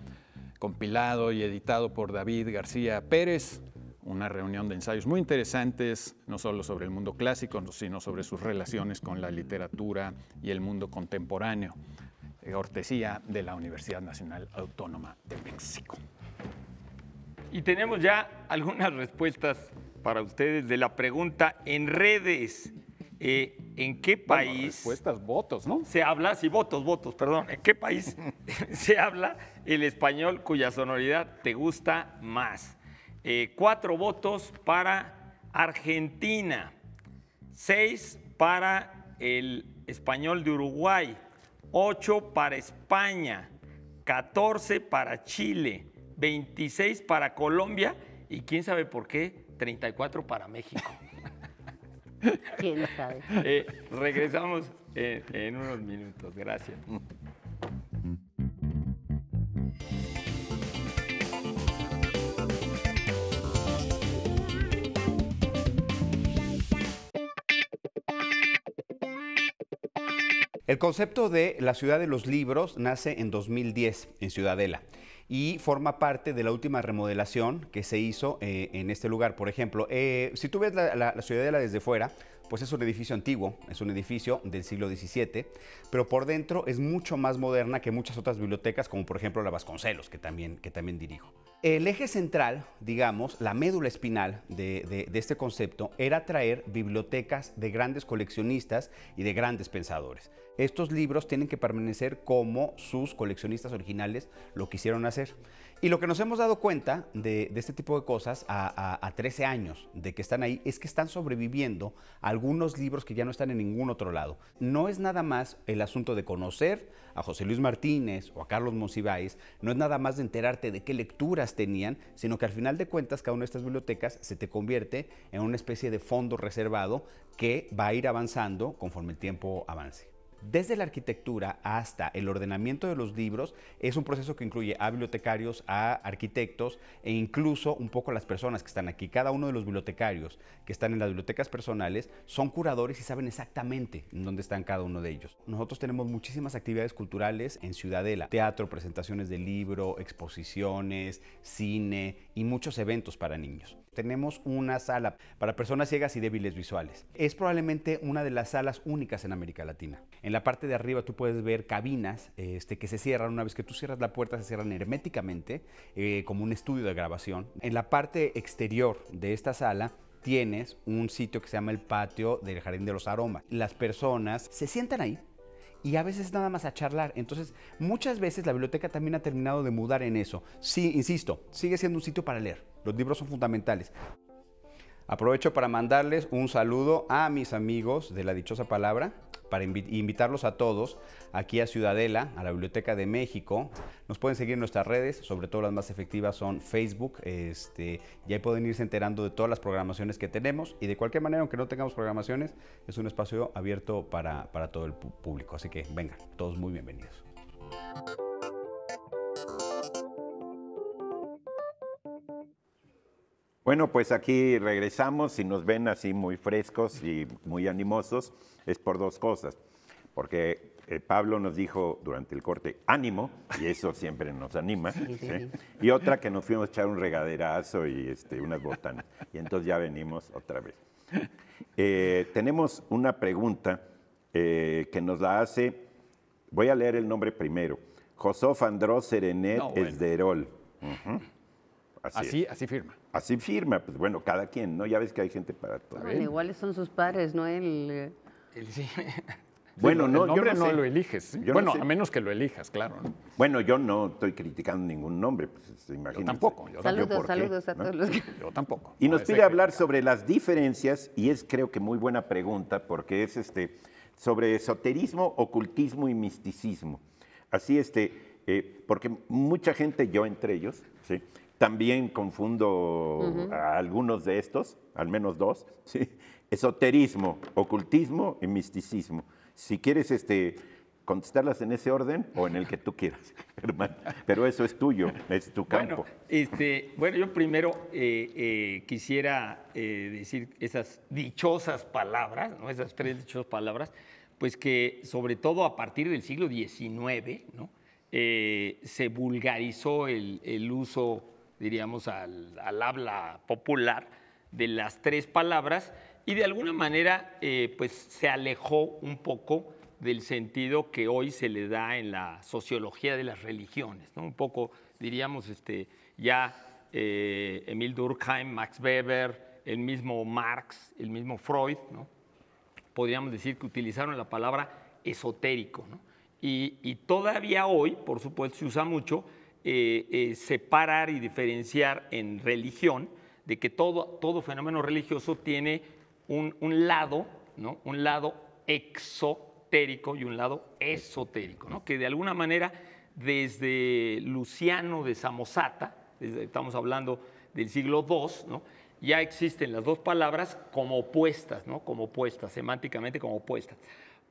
compilado y editado por David García Pérez. Una reunión de ensayos muy interesantes, no solo sobre el mundo clásico, sino sobre sus relaciones con la literatura y el mundo contemporáneo. Cortesía de la Universidad Nacional Autónoma de México. Y tenemos ya algunas respuestas para ustedes de la pregunta en redes. Eh, ¿En qué país. Se habla, votos, votos, perdón. ¿En qué país se habla el español cuya sonoridad te gusta más? Eh, cuatro votos para Argentina, seis para el español de Uruguay, ocho para España, catorce para Chile, veintiséis para Colombia y quién sabe por qué, treinta y cuatro para México. ¿Quién sabe? Eh, regresamos eh, en unos minutos. Gracias. El concepto de la ciudad de los libros nace en 2010 en Ciudadela y forma parte de la última remodelación que se hizo eh, en este lugar. Por ejemplo, eh, si tú ves la, Ciudadela desde fuera, pues es un edificio antiguo, es un edificio del siglo XVII, pero por dentro es mucho más moderna que muchas otras bibliotecas, como por ejemplo la Vasconcelos, que también, que también dirijo. El eje central, digamos, la médula espinal de este concepto era traer bibliotecas de grandes coleccionistas y de grandes pensadores estos libros tienen que permanecer como sus coleccionistas originales lo quisieron hacer. Y lo que nos hemos dado cuenta de, este tipo de cosas a, 13 años de que están ahí es que están sobreviviendo algunos libros que ya no están en ningún otro lado. No es nada más el asunto de conocer a José Luis Martínez o a Carlos Monsiváis, no es nada más de enterarte de qué lecturas tenían, sino que al final de cuentas cada una de estas bibliotecas se te convierte en una especie de fondo reservado que va a ir avanzando conforme el tiempo avance desde la arquitectura hasta el ordenamiento de los libros es un proceso que incluye a bibliotecarios, a arquitectos e incluso un poco las personas que están aquí. Cada uno de los bibliotecarios que están en las bibliotecas personales son curadores y saben exactamente dónde están cada uno de ellos. Nosotros tenemos muchísimas actividades culturales en Ciudadela, teatro, presentaciones de libro, exposiciones, cine y muchos eventos para niños. Tenemos una sala para personas ciegas y débiles visuales. Es probablemente una de las salas únicas en América Latina. En la parte de arriba tú puedes ver cabinas este, que se cierran. Una vez que tú cierras la puerta, se cierran herméticamente eh, como un estudio de grabación. En la parte exterior de esta sala tienes un sitio que se llama el patio del Jardín de los Aromas. Las personas se sientan ahí y a veces nada más a charlar. Entonces, muchas veces la biblioteca también ha terminado de mudar en eso. Sí, insisto, sigue siendo un sitio para leer. Los libros son fundamentales. Aprovecho para mandarles un saludo a mis amigos de la dichosa palabra, para invitarlos a todos aquí a Ciudadela, a la Biblioteca de México. Nos pueden seguir en nuestras redes, sobre todo las más efectivas son Facebook, este, y ahí pueden irse enterando de todas las programaciones que tenemos. Y de cualquier manera, aunque no tengamos programaciones, es un espacio abierto para, para todo el público. Así que vengan, todos muy bienvenidos. Bueno, pues aquí regresamos. y nos ven así muy frescos y muy animosos, es por dos cosas. Porque eh, Pablo nos dijo durante el corte ánimo, y eso siempre nos anima. Y otra que nos fuimos a echar un regaderazo y este, unas botanas. Y entonces ya venimos otra vez. Eh, tenemos una pregunta eh, que nos la hace, voy a leer el nombre primero, Josó Andrós Serenet Esderol. así, así firma así firma, pues bueno, cada quien, ¿no? Ya ves que hay gente para todo. Bueno, iguales son sus padres, ¿no? El... Eh, sí. Bueno, no, no, lo eliges. bueno, a menos que lo elijas, claro. Bueno, yo no estoy criticando ningún nombre, pues imagínate. Yo tampoco. saludos, tampoco. saludos a todos los que... Yo tampoco. Y nos pide hablar sobre las diferencias, y es creo que muy buena pregunta, porque es este sobre esoterismo, ocultismo y misticismo. Así este eh, porque mucha gente, yo entre ellos, también confundo a algunos de estos, al menos dos, esoterismo, ocultismo y misticismo. Si quieres este, contestarlas en ese orden o en el que tú quieras, hermano. Pero eso es tuyo, es tu campo. Bueno, este, bueno yo primero eh, eh, quisiera decir esas dichosas palabras, esas tres dichosas palabras, pues que sobre todo a partir del siglo XIX, ¿no? Eh, se vulgarizó el, uso, diríamos, al, habla popular de las tres palabras y de alguna manera eh, pues se alejó un poco del sentido que hoy se le da en la sociología de las religiones, un poco diríamos este, ya eh, Emil Durkheim, Max Weber, el mismo Marx, el mismo Freud, podríamos decir que utilizaron la palabra esotérico, ¿no? y, todavía hoy, por supuesto, se usa mucho eh, eh, separar y diferenciar en religión de que todo, fenómeno religioso tiene un, lado, un lado exotérico y un lado esotérico, que de alguna manera desde Luciano de Samosata, estamos hablando del siglo II, ¿no? ya existen las dos palabras como opuestas, como opuestas, semánticamente como opuestas.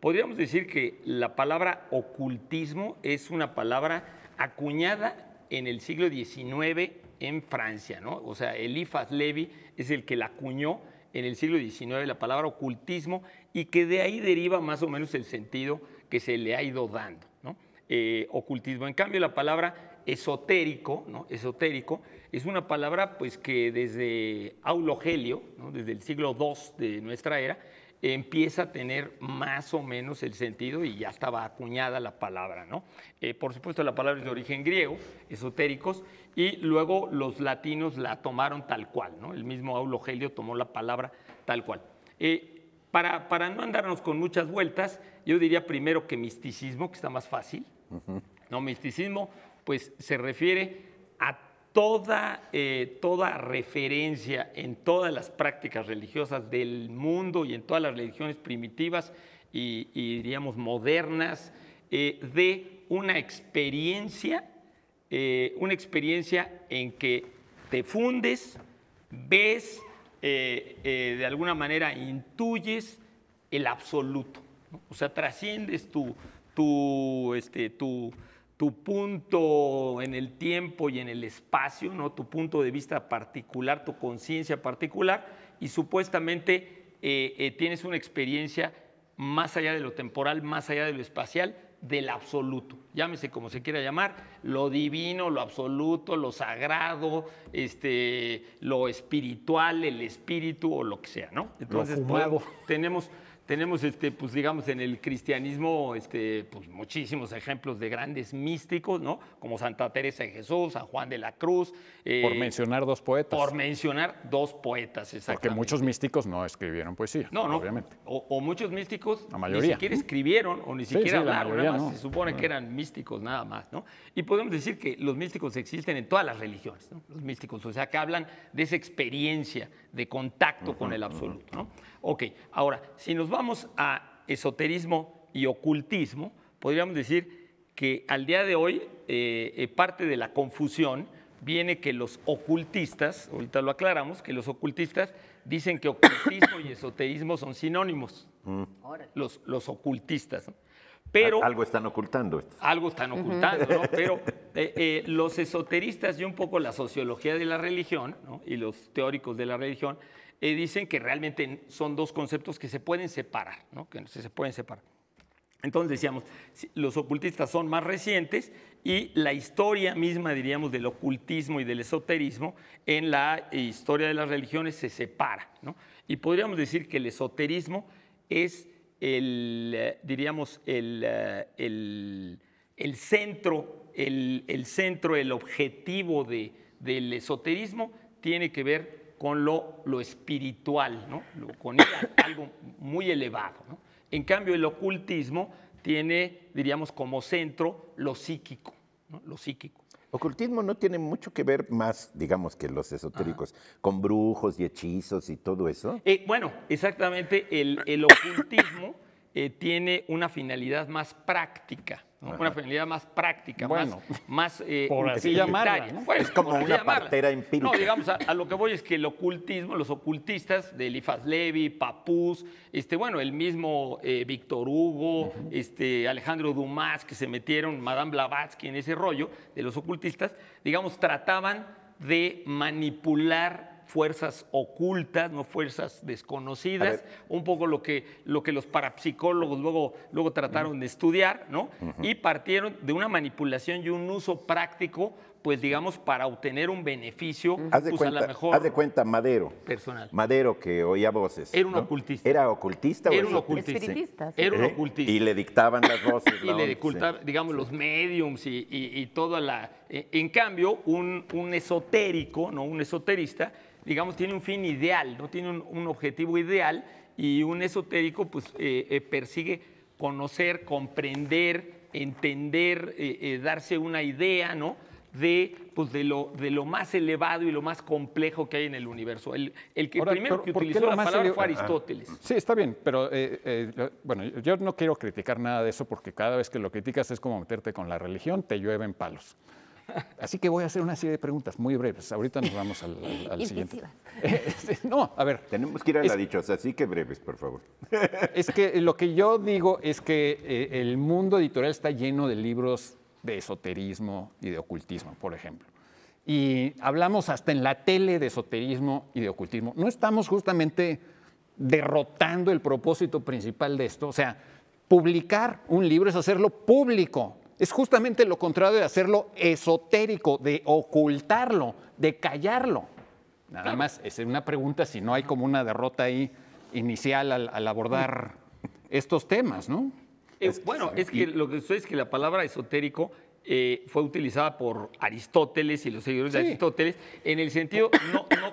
Podríamos decir que la palabra ocultismo es una palabra acuñada en el siglo XIX en Francia, ¿no? O sea, Eliphas Levi es el que la acuñó en el siglo XIX la palabra ocultismo y que de ahí deriva más o menos el sentido que se le ha ido dando, ¿no? Eh, ocultismo. En cambio, la palabra esotérico, ¿no? Esotérico es una palabra pues que desde Aulogelio, ¿no? desde el siglo II de nuestra era, empieza a tener más o menos el sentido y ya estaba acuñada la palabra, ¿no? Eh, por supuesto, la palabra es de origen griego, esotéricos, y luego los latinos la tomaron tal cual, ¿no? El mismo Aulo Helio tomó la palabra tal cual. Eh, para, para, no andarnos con muchas vueltas, yo diría primero que misticismo, que está más fácil. No, misticismo, pues se refiere a toda, eh, toda referencia en todas las prácticas religiosas del mundo y en todas las religiones primitivas y, diríamos modernas eh, de una experiencia, eh, una experiencia en que te fundes, ves, de alguna manera intuyes el absoluto, o sea, trasciendes tu este, tu punto en el tiempo y en el espacio, ¿no? tu punto de vista particular, tu conciencia particular, y supuestamente eh, eh, tienes una experiencia más allá de lo temporal, más allá de lo espacial, del absoluto, llámese como se quiera llamar, lo divino, lo absoluto, lo sagrado, este, lo espiritual, el espíritu o lo que sea, ¿no? Entonces, tenemos tenemos, este, pues digamos, en el cristianismo este, pues, muchísimos ejemplos de grandes místicos, ¿no? Como Santa Teresa de Jesús, San Juan de la Cruz. Eh, por mencionar dos poetas. Por mencionar dos poetas, exactamente. Porque muchos místicos no escribieron poesía, no, no. obviamente. O, muchos místicos ni siquiera escribieron o ni siquiera hablaron, Se supone que eran místicos nada más, ¿no? Y podemos decir que los místicos existen en todas las religiones, Los místicos, o sea, que hablan de esa experiencia de contacto con el absoluto, ¿no? Ok, ahora, si nos vamos vamos a esoterismo y ocultismo, podríamos decir que al día de hoy eh, eh, parte de la confusión viene que los ocultistas, ahorita lo aclaramos, que los ocultistas dicen que ocultismo y esoterismo son sinónimos. Mm. Los, los, ocultistas. Pero, algo están ocultando. Esto. Algo están ocultando, Pero eh, los esoteristas y un poco la sociología de la religión y los teóricos de la religión eh, dicen que realmente son dos conceptos que se pueden separar, que se pueden separar. Entonces decíamos, los ocultistas son más recientes y la historia misma, diríamos, del ocultismo y del esoterismo en la historia de las religiones se separa. Y podríamos decir que el esoterismo es el, eh, diríamos, eh, el, el, centro, el, centro, el objetivo de, del esoterismo tiene que ver con lo, espiritual, ¿no? con algo muy elevado. En cambio, el ocultismo tiene, diríamos, como centro lo psíquico, ¿no? lo psíquico. Ocultismo no tiene mucho que ver más, digamos, que los esotéricos, con brujos y hechizos y todo eso. Eh, bueno, exactamente, el, ocultismo eh, tiene una finalidad más práctica una finalidad más práctica, más, más eh, por es como una partera empírica. No, digamos, a, lo que voy es que el ocultismo, los ocultistas de Elifaz Levi, Papús, este, bueno, el mismo eh, Víctor Hugo, este, Alejandro Dumas, que se metieron, Madame Blavatsky en ese rollo de los ocultistas, digamos, trataban de manipular fuerzas ocultas, no fuerzas desconocidas, un poco lo que, lo que los parapsicólogos luego, luego trataron de estudiar, ¿no? Y partieron de una manipulación y un uso práctico pues digamos, para obtener un beneficio, haz de pues, cuenta, mejor... Haz de cuenta, Madero. Personal. Madero, que oía voces. Era un ocultista. ¿Era ocultista? Era o un Espiritista, Era un ocultista. Y le dictaban las voces. y le dictaban, digamos, los mediums y, toda la... Eh, en cambio, un, esotérico, ¿no? Un esoterista, digamos, tiene un fin ideal, ¿no? Tiene un, objetivo ideal y un esotérico, pues, eh, eh, persigue conocer, comprender, entender, darse una idea, ¿no? de, pues, de, lo, de lo más elevado y lo más complejo que hay en el universo. El, el que primero que utilizó la palabra fue Aristóteles. sí, está bien, pero eh, eh, bueno, yo no quiero criticar nada de eso porque cada vez que lo criticas es como meterte con la religión, te llueven palos. Así que voy a hacer una serie de preguntas muy breves. Ahorita nos vamos al, siguiente. Eh, este, no, a ver. Tenemos que ir a la dichosa, así que breves, por favor. Es que lo que yo digo es que el mundo editorial está lleno de libros de esoterismo y de ocultismo, por ejemplo. Y hablamos hasta en la tele de esoterismo y de ocultismo. No estamos justamente derrotando el propósito principal de esto. O sea, publicar un libro es hacerlo público. Es justamente lo contrario de hacerlo esotérico, de ocultarlo, de callarlo. Nada más, es una pregunta si no hay como una derrota ahí inicial al, abordar estos temas, ¿no? bueno, eh, es que lo que es que la palabra esotérico eh, fue utilizada por Aristóteles y los seguidores de Aristóteles en el sentido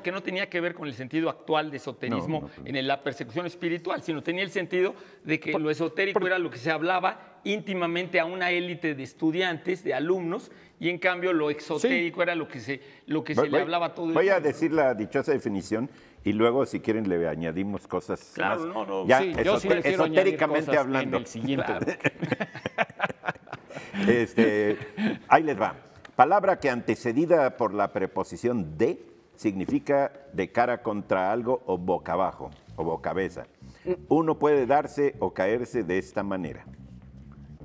que no tenía que ver con el sentido actual de esoterismo pues. en la persecución espiritual, sino tenía el sentido de que lo esotérico era lo que se hablaba íntimamente a una élite de estudiantes, de alumnos, y en cambio lo exotérico era lo que se, lo que se le hablaba a todo el el Voy a decir la dichosa definición y luego si quieren le añadimos cosas más. esotéricamente hablando. siguiente. Este, ahí les va. Palabra que antecedida por la preposición de significa de cara contra algo o boca abajo o boca cabeza. Mm. Uno puede darse o caerse de esta manera.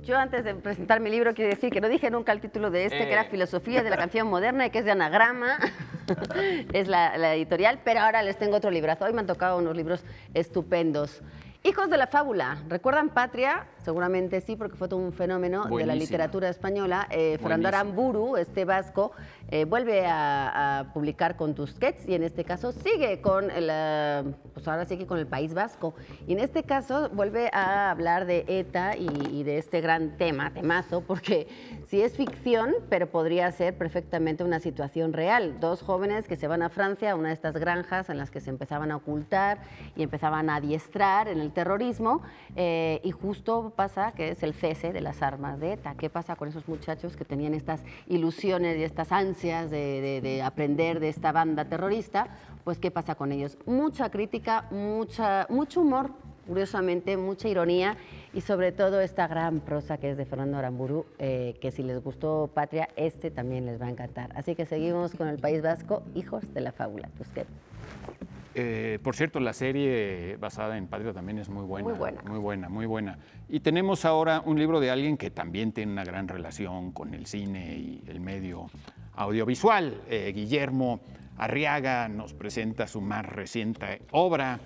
Yo antes de presentar mi libro quiero decir que no dije nunca el título de este, que era eh. Filosofía de la canción moderna y que es de anagrama, es la, la, editorial, pero ahora les tengo otro librazo. Hoy me han tocado unos libros estupendos. Hijos de la fábula, ¿recuerdan Patria? Seguramente sí, porque fue todo un fenómeno de la literatura española. Eh, Fernando Aramburu, este vasco, eh, vuelve a, publicar con Tusquets y en este caso sigue con el, eh, pues ahora que con el País Vasco. Y en este caso vuelve a hablar de ETA y, de este gran tema, temazo, porque sí es ficción, pero podría ser perfectamente una situación real. Dos jóvenes que se van a Francia, a una de estas granjas en las que se empezaban a ocultar y empezaban a adiestrar en el terrorismo eh, y justo pasa que es el cese de las armas de ETA. ¿Qué pasa con esos muchachos que tenían estas ilusiones y estas ansias de, aprender de esta banda terrorista? Pues qué pasa con ellos. Mucha crítica, mucha, mucho humor, curiosamente, mucha ironía y sobre todo esta gran prosa que es de Fernando Aramburu, eh, que si les gustó Patria, este también les va a encantar. Así que seguimos con el País Vasco, Hijos de la Fábula. Tusquets. Eh, por cierto, la serie basada en Patria también es muy buena, muy buena. Muy buena, muy buena. Y tenemos ahora un libro de alguien que también tiene una gran relación con el cine y el medio audiovisual. Eh, Guillermo Arriaga nos presenta su más reciente obra,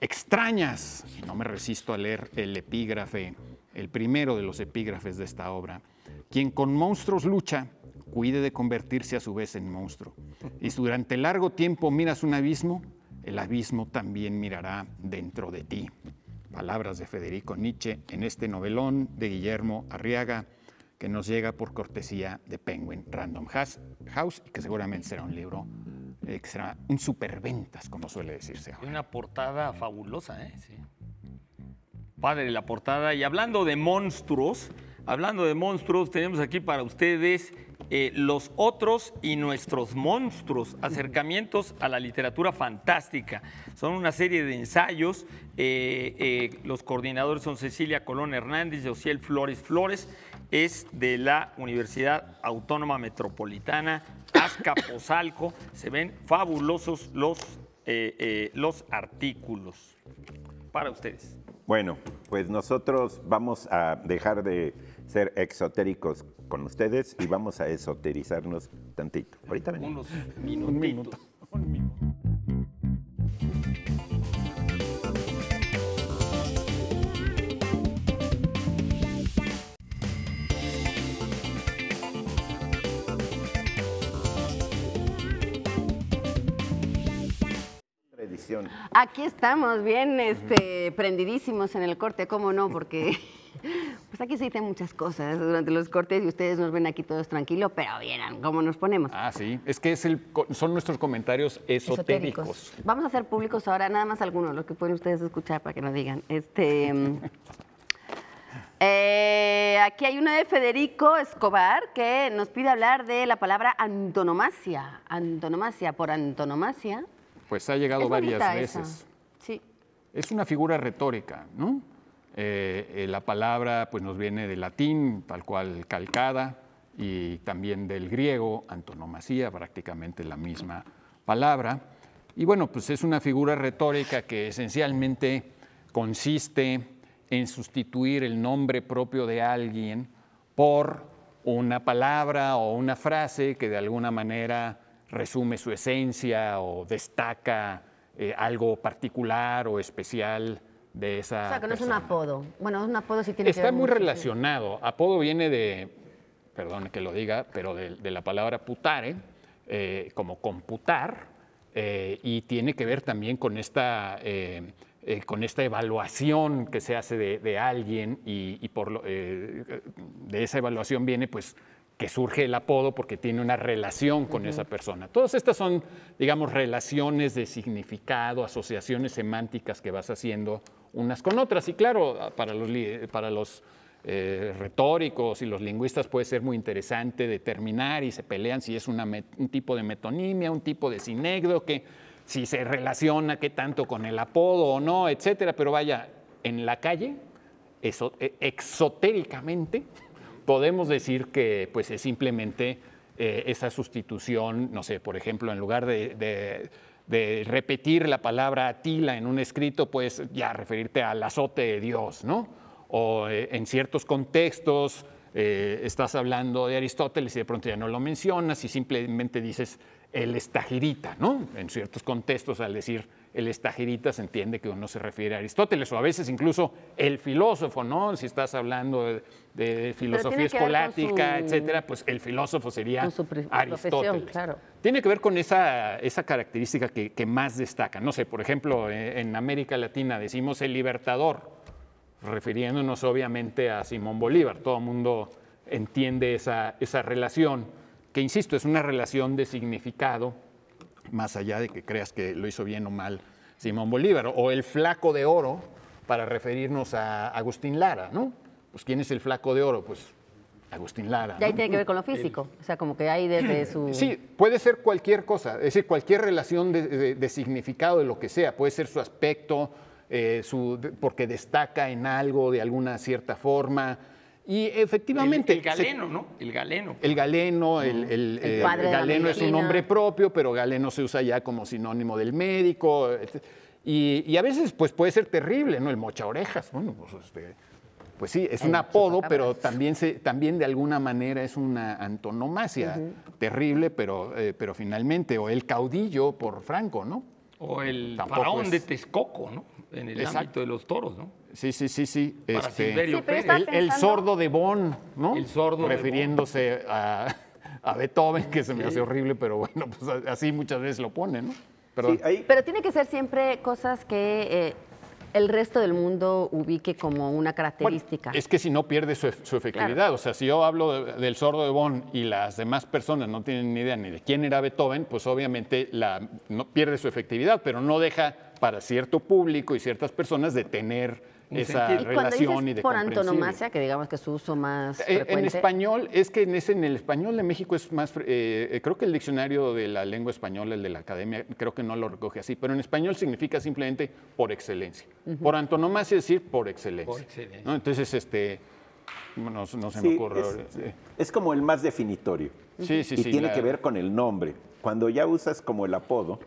Extrañas. No me resisto a leer el epígrafe, el primero de los epígrafes de esta obra. Quien con monstruos lucha, cuide de convertirse a su vez en monstruo. Y durante largo tiempo miras un abismo, el abismo también mirará dentro de ti. Palabras de Federico Nietzsche en este novelón de Guillermo Arriaga que nos llega por cortesía de Penguin Random House y que seguramente será un libro extra, un superventas, como suele decirse. Una portada fabulosa, ¿eh? Sí. Padre la portada. Y hablando de monstruos, hablando de monstruos, tenemos aquí para ustedes eh, los otros y nuestros monstruos, acercamientos a la literatura fantástica. Son una serie de ensayos, eh, eh, los coordinadores son Cecilia Colón Hernández y Ociel Flores Flores, es de la Universidad Autónoma Metropolitana, Azcapotzalco, se ven fabulosos los, los artículos para ustedes. Bueno, pues nosotros vamos a dejar de ser exotéricos con ustedes y vamos a esoterizarnos tantito. Ahorita venimos. Unos minutitos. Un minuto. Aquí estamos bien este, prendidísimos en el corte, ¿cómo no? Porque pues aquí se dicen muchas cosas durante los cortes y ustedes nos ven aquí todos tranquilos, pero vieran cómo nos ponemos. Ah, sí. Es que son nuestros comentarios esotéricos. Vamos a hacer públicos ahora nada más algunos, lo que pueden ustedes escuchar para que nos digan. Este... Eh, aquí hay una de Federico Escobar que nos pide hablar de la palabra antonomasia. Antonomasia por antonomasia. Pues ha llegado varias veces. Sí. Es una figura retórica, ¿no? Eh, eh, la palabra pues, nos viene del latín, tal cual calcada, y también del griego, antonomasía, prácticamente la misma palabra. Y bueno, pues es una figura retórica que esencialmente consiste en sustituir el nombre propio de alguien por una palabra o una frase que de alguna manera resume su esencia o destaca eh, algo particular o especial o sea, que no es un apodo. Bueno, es un apodo si tiene Está que muy relacionado. Apodo viene de, perdón que lo diga, pero de, la palabra putare, eh, como computar, eh, y tiene que ver también con esta. Eh, con esta evaluación que se hace de, alguien y, por de esa evaluación viene pues que surge el apodo porque tiene una relación con esa persona. Todas estas son, digamos, relaciones de significado, asociaciones semánticas que vas haciendo unas con otras. Y claro, para los, para los eh, retóricos y los lingüistas puede ser muy interesante determinar y se pelean si es un tipo de metonimia, un tipo de sinegdo, que si se relaciona qué tanto con el apodo o no, etcétera. Pero vaya, en la calle, eso, e, exotéricamente, podemos decir que pues, es simplemente eh, esa sustitución, no sé, por ejemplo, en lugar de de repetir la palabra Atila en un escrito, pues ya referirte al azote de Dios, ¿no? O eh, en ciertos contextos eh, estás hablando de Aristóteles y de pronto ya no lo mencionas y simplemente dices el estajirita, ¿no? En ciertos contextos al decir el estajerita se entiende que uno se refiere a Aristóteles, o a veces incluso el filósofo, ¿no? Si estás hablando de, filosofía escolástica, etc., etcétera, pues el filósofo sería Aristóteles. Claro. Tiene que ver con esa, característica que, más destaca. No sé, por ejemplo, e, en América Latina decimos el libertador, refiriéndonos obviamente a Simón Bolívar. Todo el mundo entiende esa relación, que insisto, es una relación de significado más allá de que creas que lo hizo bien o mal Simón Bolívar, o el flaco de oro, para referirnos a Agustín Lara, ¿no? Pues ¿quién es el flaco de oro? Pues Agustín Lara. Y ahí tiene que ver con lo físico, o sea, como que hay desde su... Sí, puede ser cualquier cosa, es decir, cualquier relación de, significado de lo que sea, puede ser su aspecto, eh, su, porque destaca en algo de alguna cierta forma, y efectivamente. El, galeno, ¿no? El galeno. El galeno, el, el, mm. el eh, galeno es un nombre propio, pero galeno se usa ya como sinónimo del médico. Y, a veces pues, puede ser terrible, ¿no? El mocha orejas. Bueno, pues, este, pues sí, es un apodo, pero también, se, también de alguna manera es una antonomasia terrible, pero, eh, pero finalmente. O el caudillo por Franco, ¿no? O el faraón de Texcoco, ¿no? En el Exacto. ámbito de los toros, ¿no? Sí, sí, sí, sí. Este, el, sordo de Bon, ¿no? El sordo. Refiriéndose a, a Beethoven, que se me hace horrible, pero bueno, pues así muchas veces lo ponen, ¿no? Pero tiene que ser siempre cosas que eh, el resto del mundo ubique como una característica. es que si no pierde su, efectividad, o sea, si yo hablo del sordo de Bonn y las demás personas no tienen ni idea ni de quién era Beethoven, pues obviamente la, no, pierde su efectividad, pero no deja para cierto público y ciertas personas de tener esa relación y por antonomasia, que digamos que es su uso más eh, En español, es que en, ese, en el español de México es más, eh, creo que el diccionario de la lengua española, el de la academia, creo que no lo recoge así, pero en español significa simplemente por excelencia. Por antonomasia es decir por excelencia. Por excelencia. Entonces, este... No, se me ocurre. Es, es, como el más definitorio. Sí, sí, sí. Y tiene que ver con el nombre. Cuando ya usas como el apodo,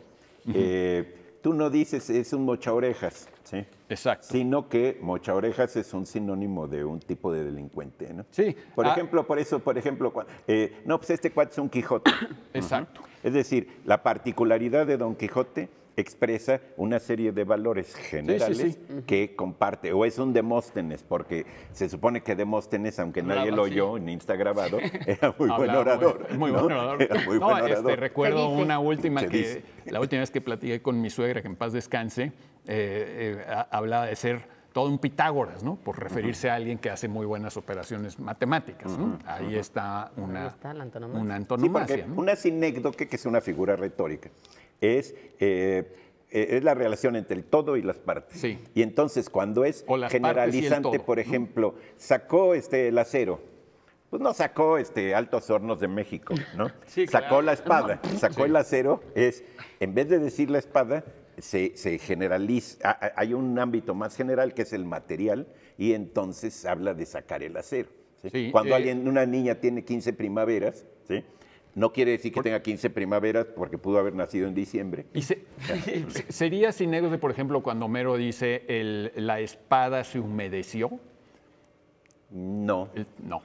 Tú no dices es un mocha orejas, ¿sí? Exacto. Sino que mocha orejas es un sinónimo de un tipo de delincuente, ¿no? Sí. Por ah. ejemplo, por eso, por ejemplo, eh, no, pues este cuate es un Quijote. Exacto. Es decir, la particularidad de Don Quijote expresa una serie de valores generales que comparte, o es un Demóstenes, porque se supone que Demóstenes, aunque nadie lo oyó ni está grabado, era muy buen orador. Muy, buen orador. Este, recuerdo una última que, la última vez que platiqué con mi suegra, que en paz descanse, eh, eh, hablaba de ser todo un Pitágoras, ¿no? Por referirse a alguien que hace muy buenas operaciones matemáticas, Ahí está una, antonomasia. Una, antonomasia, que es una figura retórica, es... Eh, eh, es la relación entre el todo y las partes. Y entonces cuando es generalizante, por ejemplo, sacó este el acero, pues no sacó este Altos Hornos de México, ¿no? sacó la espada, pues, sacó el acero, es en vez de decir la espada, se, generaliza, hay un ámbito más general que es el material y entonces habla de sacar el acero. Cuando eh, alguien, una niña tiene 15 primaveras, ¿sí? No quiere decir que tenga 15 primaveras porque pudo haber nacido en diciembre. Y ¿Sería sin de, por ejemplo, cuando Homero dice el, la espada se humedeció? No. no.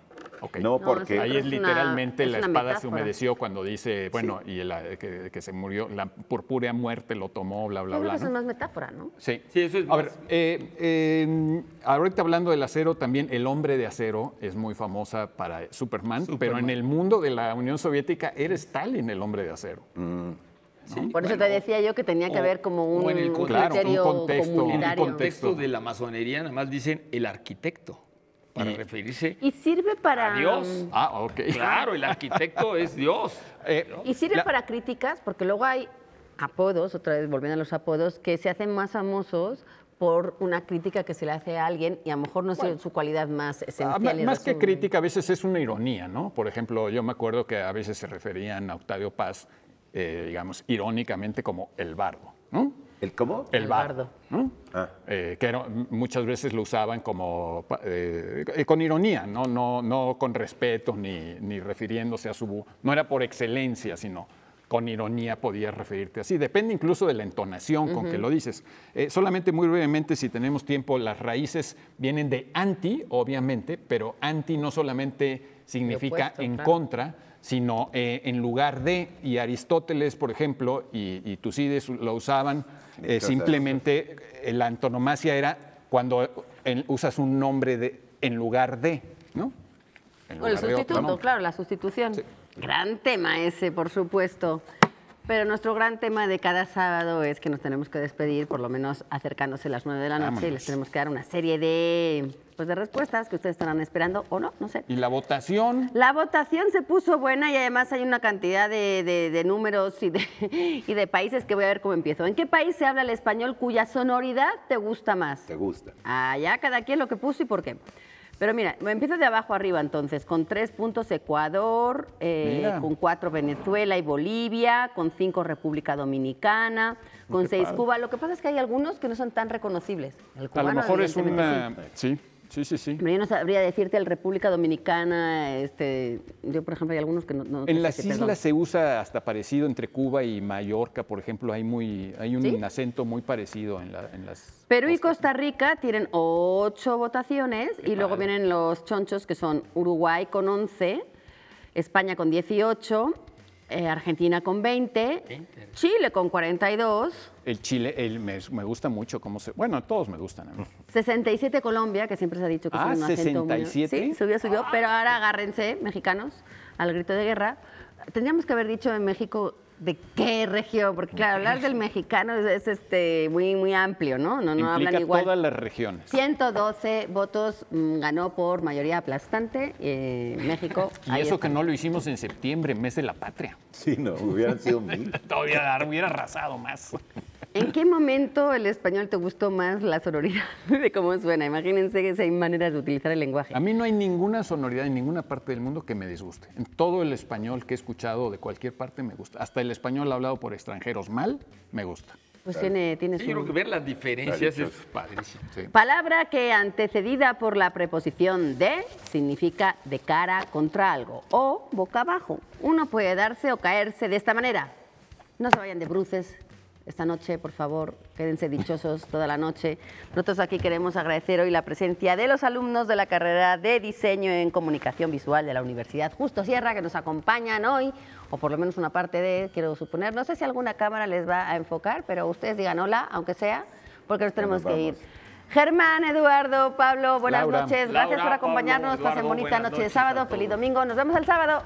No, porque ahí es literalmente la espada se humedeció cuando dice, bueno, y que, se murió, la purpúrea muerte lo tomó, bla, bla, bla. Eso es más metáfora, ¿no? Sí. sí A ver, eh, ahorita hablando del acero, también el hombre de acero es muy famosa para Superman, pero en el mundo de la Unión Soviética eres tal en el hombre de acero. Mm. Por eso te decía yo que tenía que haber como un, el, contexto, un contexto de la masonería, nada más dicen el arquitecto para referirse. Y sirve para. Dios. Ah, ok. Claro, el arquitecto es Dios. Eh, y sirve para críticas, porque luego hay apodos, otra vez volviendo a los apodos, que se hacen más famosos por una crítica que se le hace a alguien y a lo mejor no es su cualidad más ah, esencial. Más, que crítica, a veces es una ironía, ¿no? Por ejemplo, yo me acuerdo que a veces se referían a Octavio Paz, eh, digamos, irónicamente como el bardo, ¿no? ¿El cómo? El bardo. ¿Mm? Ah. Eh, que muchas veces lo usaban como eh, con ironía, ¿no? No, no con respeto ni, ni, refiriéndose a su... No era por excelencia, sino con ironía podías referirte así. Depende incluso de la entonación con que lo dices. Eh, solamente muy brevemente, si tenemos tiempo, las raíces vienen de anti, obviamente, pero anti no solamente significa en contra, sino eh, en lugar de, y Aristóteles, por ejemplo, y, y Tucides lo usaban, eh, simplemente eh, la antonomasia era cuando usas un nombre de, en lugar de, ¿no? el sustituto, claro, la sustitución. Gran tema ese, por supuesto. Pero nuestro gran tema de cada sábado es que nos tenemos que despedir, por lo menos acercándose a las nueve de la noche, y les tenemos que dar una serie de pues, de respuestas que ustedes estarán esperando o no, no sé. ¿Y la votación? La votación se puso buena y además hay una cantidad de, números y de, países que voy a ver cómo empiezo. ¿En qué país se habla el español cuya sonoridad te gusta más? Te gusta. Ah, ya cada quien lo que puso y por qué. Pero mira, empiezo de abajo arriba entonces, con tres puntos Ecuador, eh, con cuatro Venezuela y Bolivia, con cinco República Dominicana, con seis Cuba. Lo que pasa es que hay algunos que no son tan reconocibles. a lo mejor es una... sí. Sí, sí, sí. Pero yo no sabría decirte el República Dominicana, este, yo por ejemplo hay algunos que no... en las islas se usa hasta parecido entre Cuba y Mallorca, por ejemplo, hay, muy, hay un acento muy parecido en, la, las... Perú y Costa Rica tienen ocho votaciones y luego vienen los chonchos que son Uruguay con 11, España con 18, eh, Argentina con 20, Chile con 42. El Chile, el, me, me, gusta mucho cómo se. Bueno, todos me gustan. 67 ¿eh? Colombia, que siempre se ha dicho que son es ah, un 67. sí, subió, subió, ah. pero ahora agárrense, mexicanos, al grito de guerra. Tendríamos que haber dicho en México de qué región, porque claro, hablar del mexicano es, este muy muy amplio, ¿no? No, no hablan igual. todas las regiones. 112 votos mm, ganó por mayoría aplastante eh, México. Y eso que no lo hicimos en septiembre, mes de la patria. Sí, no, hubieran sido mil. Todavía hubiera arrasado más. ¿En qué momento el español te gustó más la sonoridad de cómo suena? Imagínense que hay maneras de utilizar el lenguaje. A mí no hay ninguna sonoridad en ninguna parte del mundo que me disguste. En todo el español que he escuchado de cualquier parte me gusta. Hasta el español hablado por extranjeros mal me gusta. Pues tiene, tiene su... que ver las diferencias es padrísimo. Palabra que antecedida por la preposición de significa de cara contra algo o boca abajo. Uno puede darse o caerse de esta manera. No se vayan de bruces esta noche, por favor, quédense dichosos toda la noche. Nosotros aquí queremos agradecer hoy la presencia de los alumnos de la carrera de Diseño en Comunicación Visual de la Universidad Justo Sierra, que nos acompañan hoy, o por lo menos una parte de, quiero suponer, no sé si alguna cámara les va a enfocar, pero ustedes digan hola, aunque sea, porque nos tenemos que ir. Germán, Eduardo, Pablo, buenas noches. Gracias por acompañarnos. Pasen bonita noche de sábado, feliz domingo. Nos vemos el sábado.